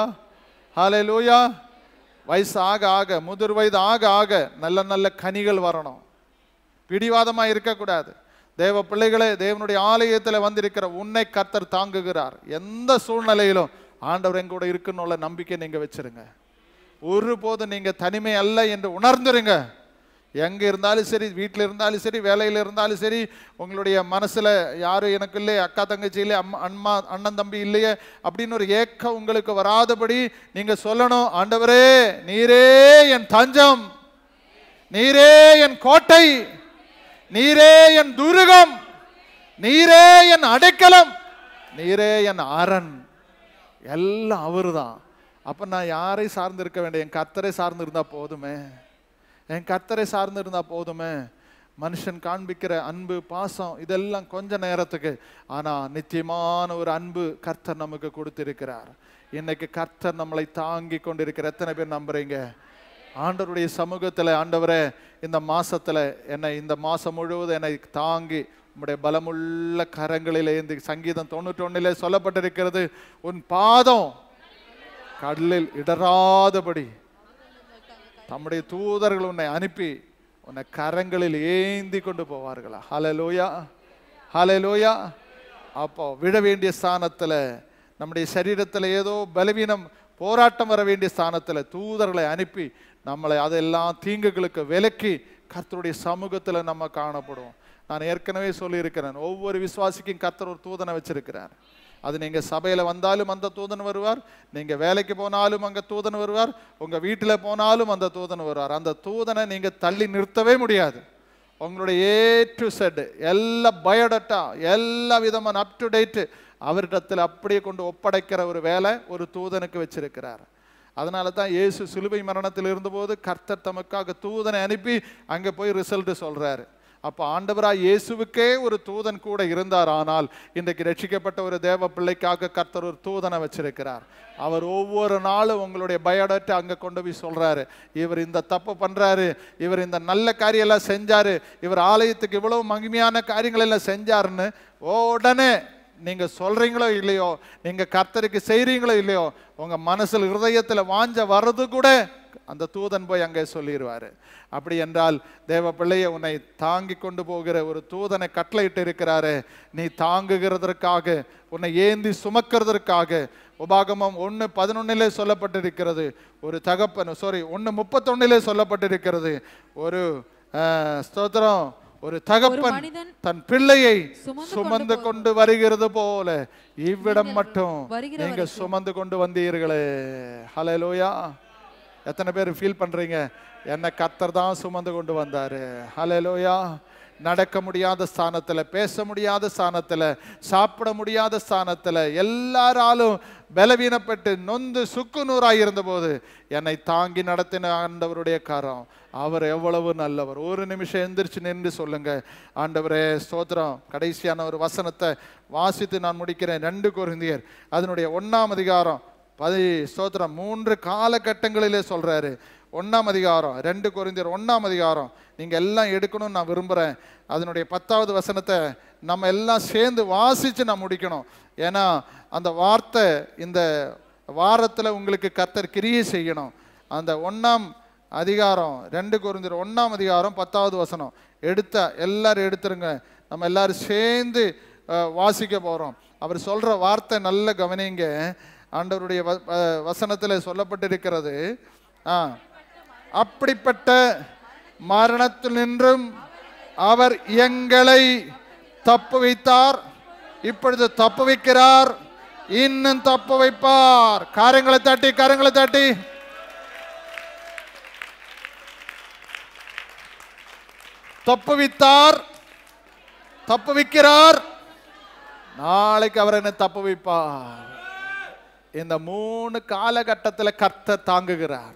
ஹாலே லூயா வயசு ஆக ஆக முதிர் வயது ஆக ஆக நல்ல நல்ல கனிகள் வரணும் பிடிவாதமாக இருக்கக்கூடாது தேவ பிள்ளைகளே தேவனுடைய ஆலயத்தில் வந்திருக்கிற உன்னை கர்த்தர் தாங்குகிறார் எந்த சூழ்நிலையிலும் ஆண்டவர் எங்கூட இருக்குன்னு உள்ள நம்பிக்கை நீங்கள் வச்சிருங்க ஒருபோதும் நீங்கள் தனிமை அல்ல என்று உணர்ந்துருங்க எங்கே இருந்தாலும் சரி வீட்டில் இருந்தாலும் சரி வேலையில் இருந்தாலும் சரி உங்களுடைய மனசில் யாரும் எனக்கு இல்லை அக்கா தங்கச்சி இல்லை அம்மா அம்மா அண்ணன் தம்பி இல்லையே அப்படின்னு ஒரு ஏக்கம் உங்களுக்கு வராதபடி நீங்கள் சொல்லணும் ஆண்டவரே நீரே என் தஞ்சம் நீரே என் கோட்டை நீரே என் துருகம் நீரே என் அடைக்கலம் நீரே என் அரண் எல்லாம் அவரு தான் அப்போ நான் யாரை சார்ந்து இருக்க வேண்டிய என் கத்தரை சார்ந்து இருந்தால் போதுமே என் கத்தரை சார்ந்து இருந்தால் போதுமே மனுஷன் காண்பிக்கிற அன்பு பாசம் இதெல்லாம் கொஞ்ச நேரத்துக்கு ஆனால் நித்தியமான ஒரு அன்பு கர்த்தர் நமக்கு கொடுத்திருக்கிறார் இன்னைக்கு கர்த்தர் நம்மளை தாங்கி கொண்டிருக்கிற எத்தனை பேர் நம்புறீங்க ஆண்டவருடைய சமூகத்தில் ஆண்டவரே இந்த மாதத்தில் என்னை இந்த மாதம் முழுவதும் என்னை தாங்கி உம்முடைய பலமுள்ள கரங்களிலே இந்த சங்கீதம் தொண்ணூற்றொன்னிலே சொல்லப்பட்டிருக்கிறது உன் பாதம் கடலில் இடராதபடி தம்முடைய தூதர்கள் உன்னை அனுப்பி உன்னை கரங்களில் ஏந்தி கொண்டு போவார்களா ஹலலோயா ஹலலோயா அப்போ விழ வேண்டிய ஸ்தானத்தில் நம்முடைய சரீரத்தில் ஏதோ பலவீனம் போராட்டம் வர வேண்டிய ஸ்தானத்தில் தூதர்களை அனுப்பி நம்மளை அதெல்லாம் தீங்குகளுக்கு விலக்கி கர்த்தருடைய சமூகத்தில் நம்ம காணப்படுவோம் நான் ஏற்கனவே சொல்லியிருக்கிறேன் ஒவ்வொரு விசுவாசிக்கும் கர்த்தர் ஒரு தூதனை வச்சிருக்கிறார் அது நீங்கள் சபையில் வந்தாலும் அந்த தூதன் வருவார் நீங்கள் வேலைக்கு போனாலும் அங்கே தூதன் வருவார் உங்கள் வீட்டில் போனாலும் அந்த தூதன் வருவார் அந்த தூதனை நீங்கள் தள்ளி நிறுத்தவே முடியாது உங்களுடைய ஏ டு செட் எல்லா பயோடட்டா எல்லா விதமான அப் டு டேட்டு அவரிடத்தில் அப்படியே கொண்டு ஒப்படைக்கிற ஒரு வேலை ஒரு தூதனுக்கு வச்சிருக்கிறார் அதனால தான் இயேசு சிலுவை மரணத்தில் இருந்தபோது கர்த்தர் தமக்காக தூதனை அனுப்பி அங்கே போய் ரிசல்ட்டு சொல்கிறாரு அப்போ ஆண்டவராக இயேசுவுக்கே ஒரு தூதன் கூட இருந்தார் ஆனால் இன்றைக்கு ரட்சிக்கப்பட்ட ஒரு தேவ பிள்ளைக்காக கர்த்தர் ஒரு தூதனை வச்சிருக்கிறார் அவர் ஒவ்வொரு நாளும் உங்களுடைய பயோடேட்டை அங்கே கொண்டு போய் சொல்கிறாரு இவர் இந்த தப்பு பண்ணுறாரு இவர் இந்த நல்ல காரியெல்லாம் செஞ்சார் இவர் ஆலயத்துக்கு இவ்வளவு மகிமையான காரியங்கள் எல்லாம் செஞ்சாருன்னு உடனே நீங்கள் சொல்கிறீங்களோ இல்லையோ நீங்கள் கர்த்தருக்கு செய்கிறீங்களோ இல்லையோ உங்கள் மனசில் ஹிருதயத்தில் வாஞ்ச வர்றது கூட அந்த தூதன் போய் அங்கே சொல்லிடுவார் அப்படி என்றால் தேவ பிள்ளைய உன்னை தாங்கி கொண்டு போகிற ஒரு தூதனை கட்டளையிட்டு இருக்கிறாரு நீ தாங்குகிறதற்காக உன்னை ஏந்தி சுமக்கிறதற்காக உபாகமம் ஒன்று பதினொன்னிலே சொல்லப்பட்டிருக்கிறது ஒரு தகப்பன் சாரி ஒன்று முப்பத்தொன்னிலே சொல்லப்பட்டிருக்கிறது ஒரு ஸ்தோத்திரம் ஒரு தகப்பன் தன் பிள்ளையை சுமந்து கொண்டு வருகிறது போல இவ்விடம் மட்டும் நீங்க சுமந்து கொண்டு வந்தீர்களே ஹலலோயா எத்தனை பேர் ஃபீல் பண்றீங்க என்ன கத்தர் தான் சுமந்து கொண்டு வந்தாரு ஹலலோயா நடக்க முடியாத ஸ்தானத்தில் பேச முடியாத ஸ்தானத்தில் சாப்பிட முடியாத ஸ்தானத்தில் எல்லாராலும் பலவீனப்பட்டு நொந்து சுக்கு நூறாக இருந்தபோது என்னை தாங்கி நடத்தின ஆண்டவருடைய காரம் அவர் எவ்வளவு நல்லவர் ஒரு நிமிஷம் எந்திரிச்சு நின்று சொல்லுங்க ஆண்டவரே ஸ்தோத்திரம் கடைசியான ஒரு வசனத்தை வாசித்து நான் முடிக்கிறேன் ரெண்டு குருந்தியர் அதனுடைய ஒன்றாம் அதிகாரம் பதி ஸ்தோத்திரம் மூன்று காலகட்டங்களிலே சொல்கிறாரு ஒன்றாம் அதிகாரம் ரெண்டு குறைந்தர் ஒன்றாம் அதிகாரம் நீங்கள் எல்லாம் எடுக்கணும்னு நான் விரும்புகிறேன் அதனுடைய பத்தாவது வசனத்தை நம்ம எல்லாம் சேர்ந்து வாசித்து நான் முடிக்கணும் ஏன்னா அந்த வார்த்தை இந்த வாரத்தில் உங்களுக்கு கத்தர் கிரியை செய்யணும் அந்த ஒன்றாம் அதிகாரம் ரெண்டு குறைந்தர் ஒன்றாம் அதிகாரம் பத்தாவது வசனம் எடுத்த எல்லாரும் எடுத்துருங்க நம்ம எல்லாரும் சேர்ந்து வாசிக்க போகிறோம் அவர் சொல்கிற வார்த்தை நல்ல கவனிங்க ஆண்டவருடைய வசனத்தில் சொல்லப்பட்டிருக்கிறது ஆ அப்படிப்பட்ட மரணத்தில் நின்றும் அவர் எங்களை தப்பு வைத்தார் இப்பொழுது தப்பு வைக்கிறார் இன்னும் தப்பு வைப்பார் காரங்களை தாட்டி காரங்களை தாட்டி தப்பு வைத்தார் தப்பு வைக்கிறார் நாளைக்கு அவர் என்ன தப்பு வைப்பார் இந்த மூணு காலகட்டத்தில் கர்த்த தாங்குகிறார்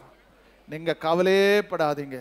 நீங்கள் கவலையே படாதீங்க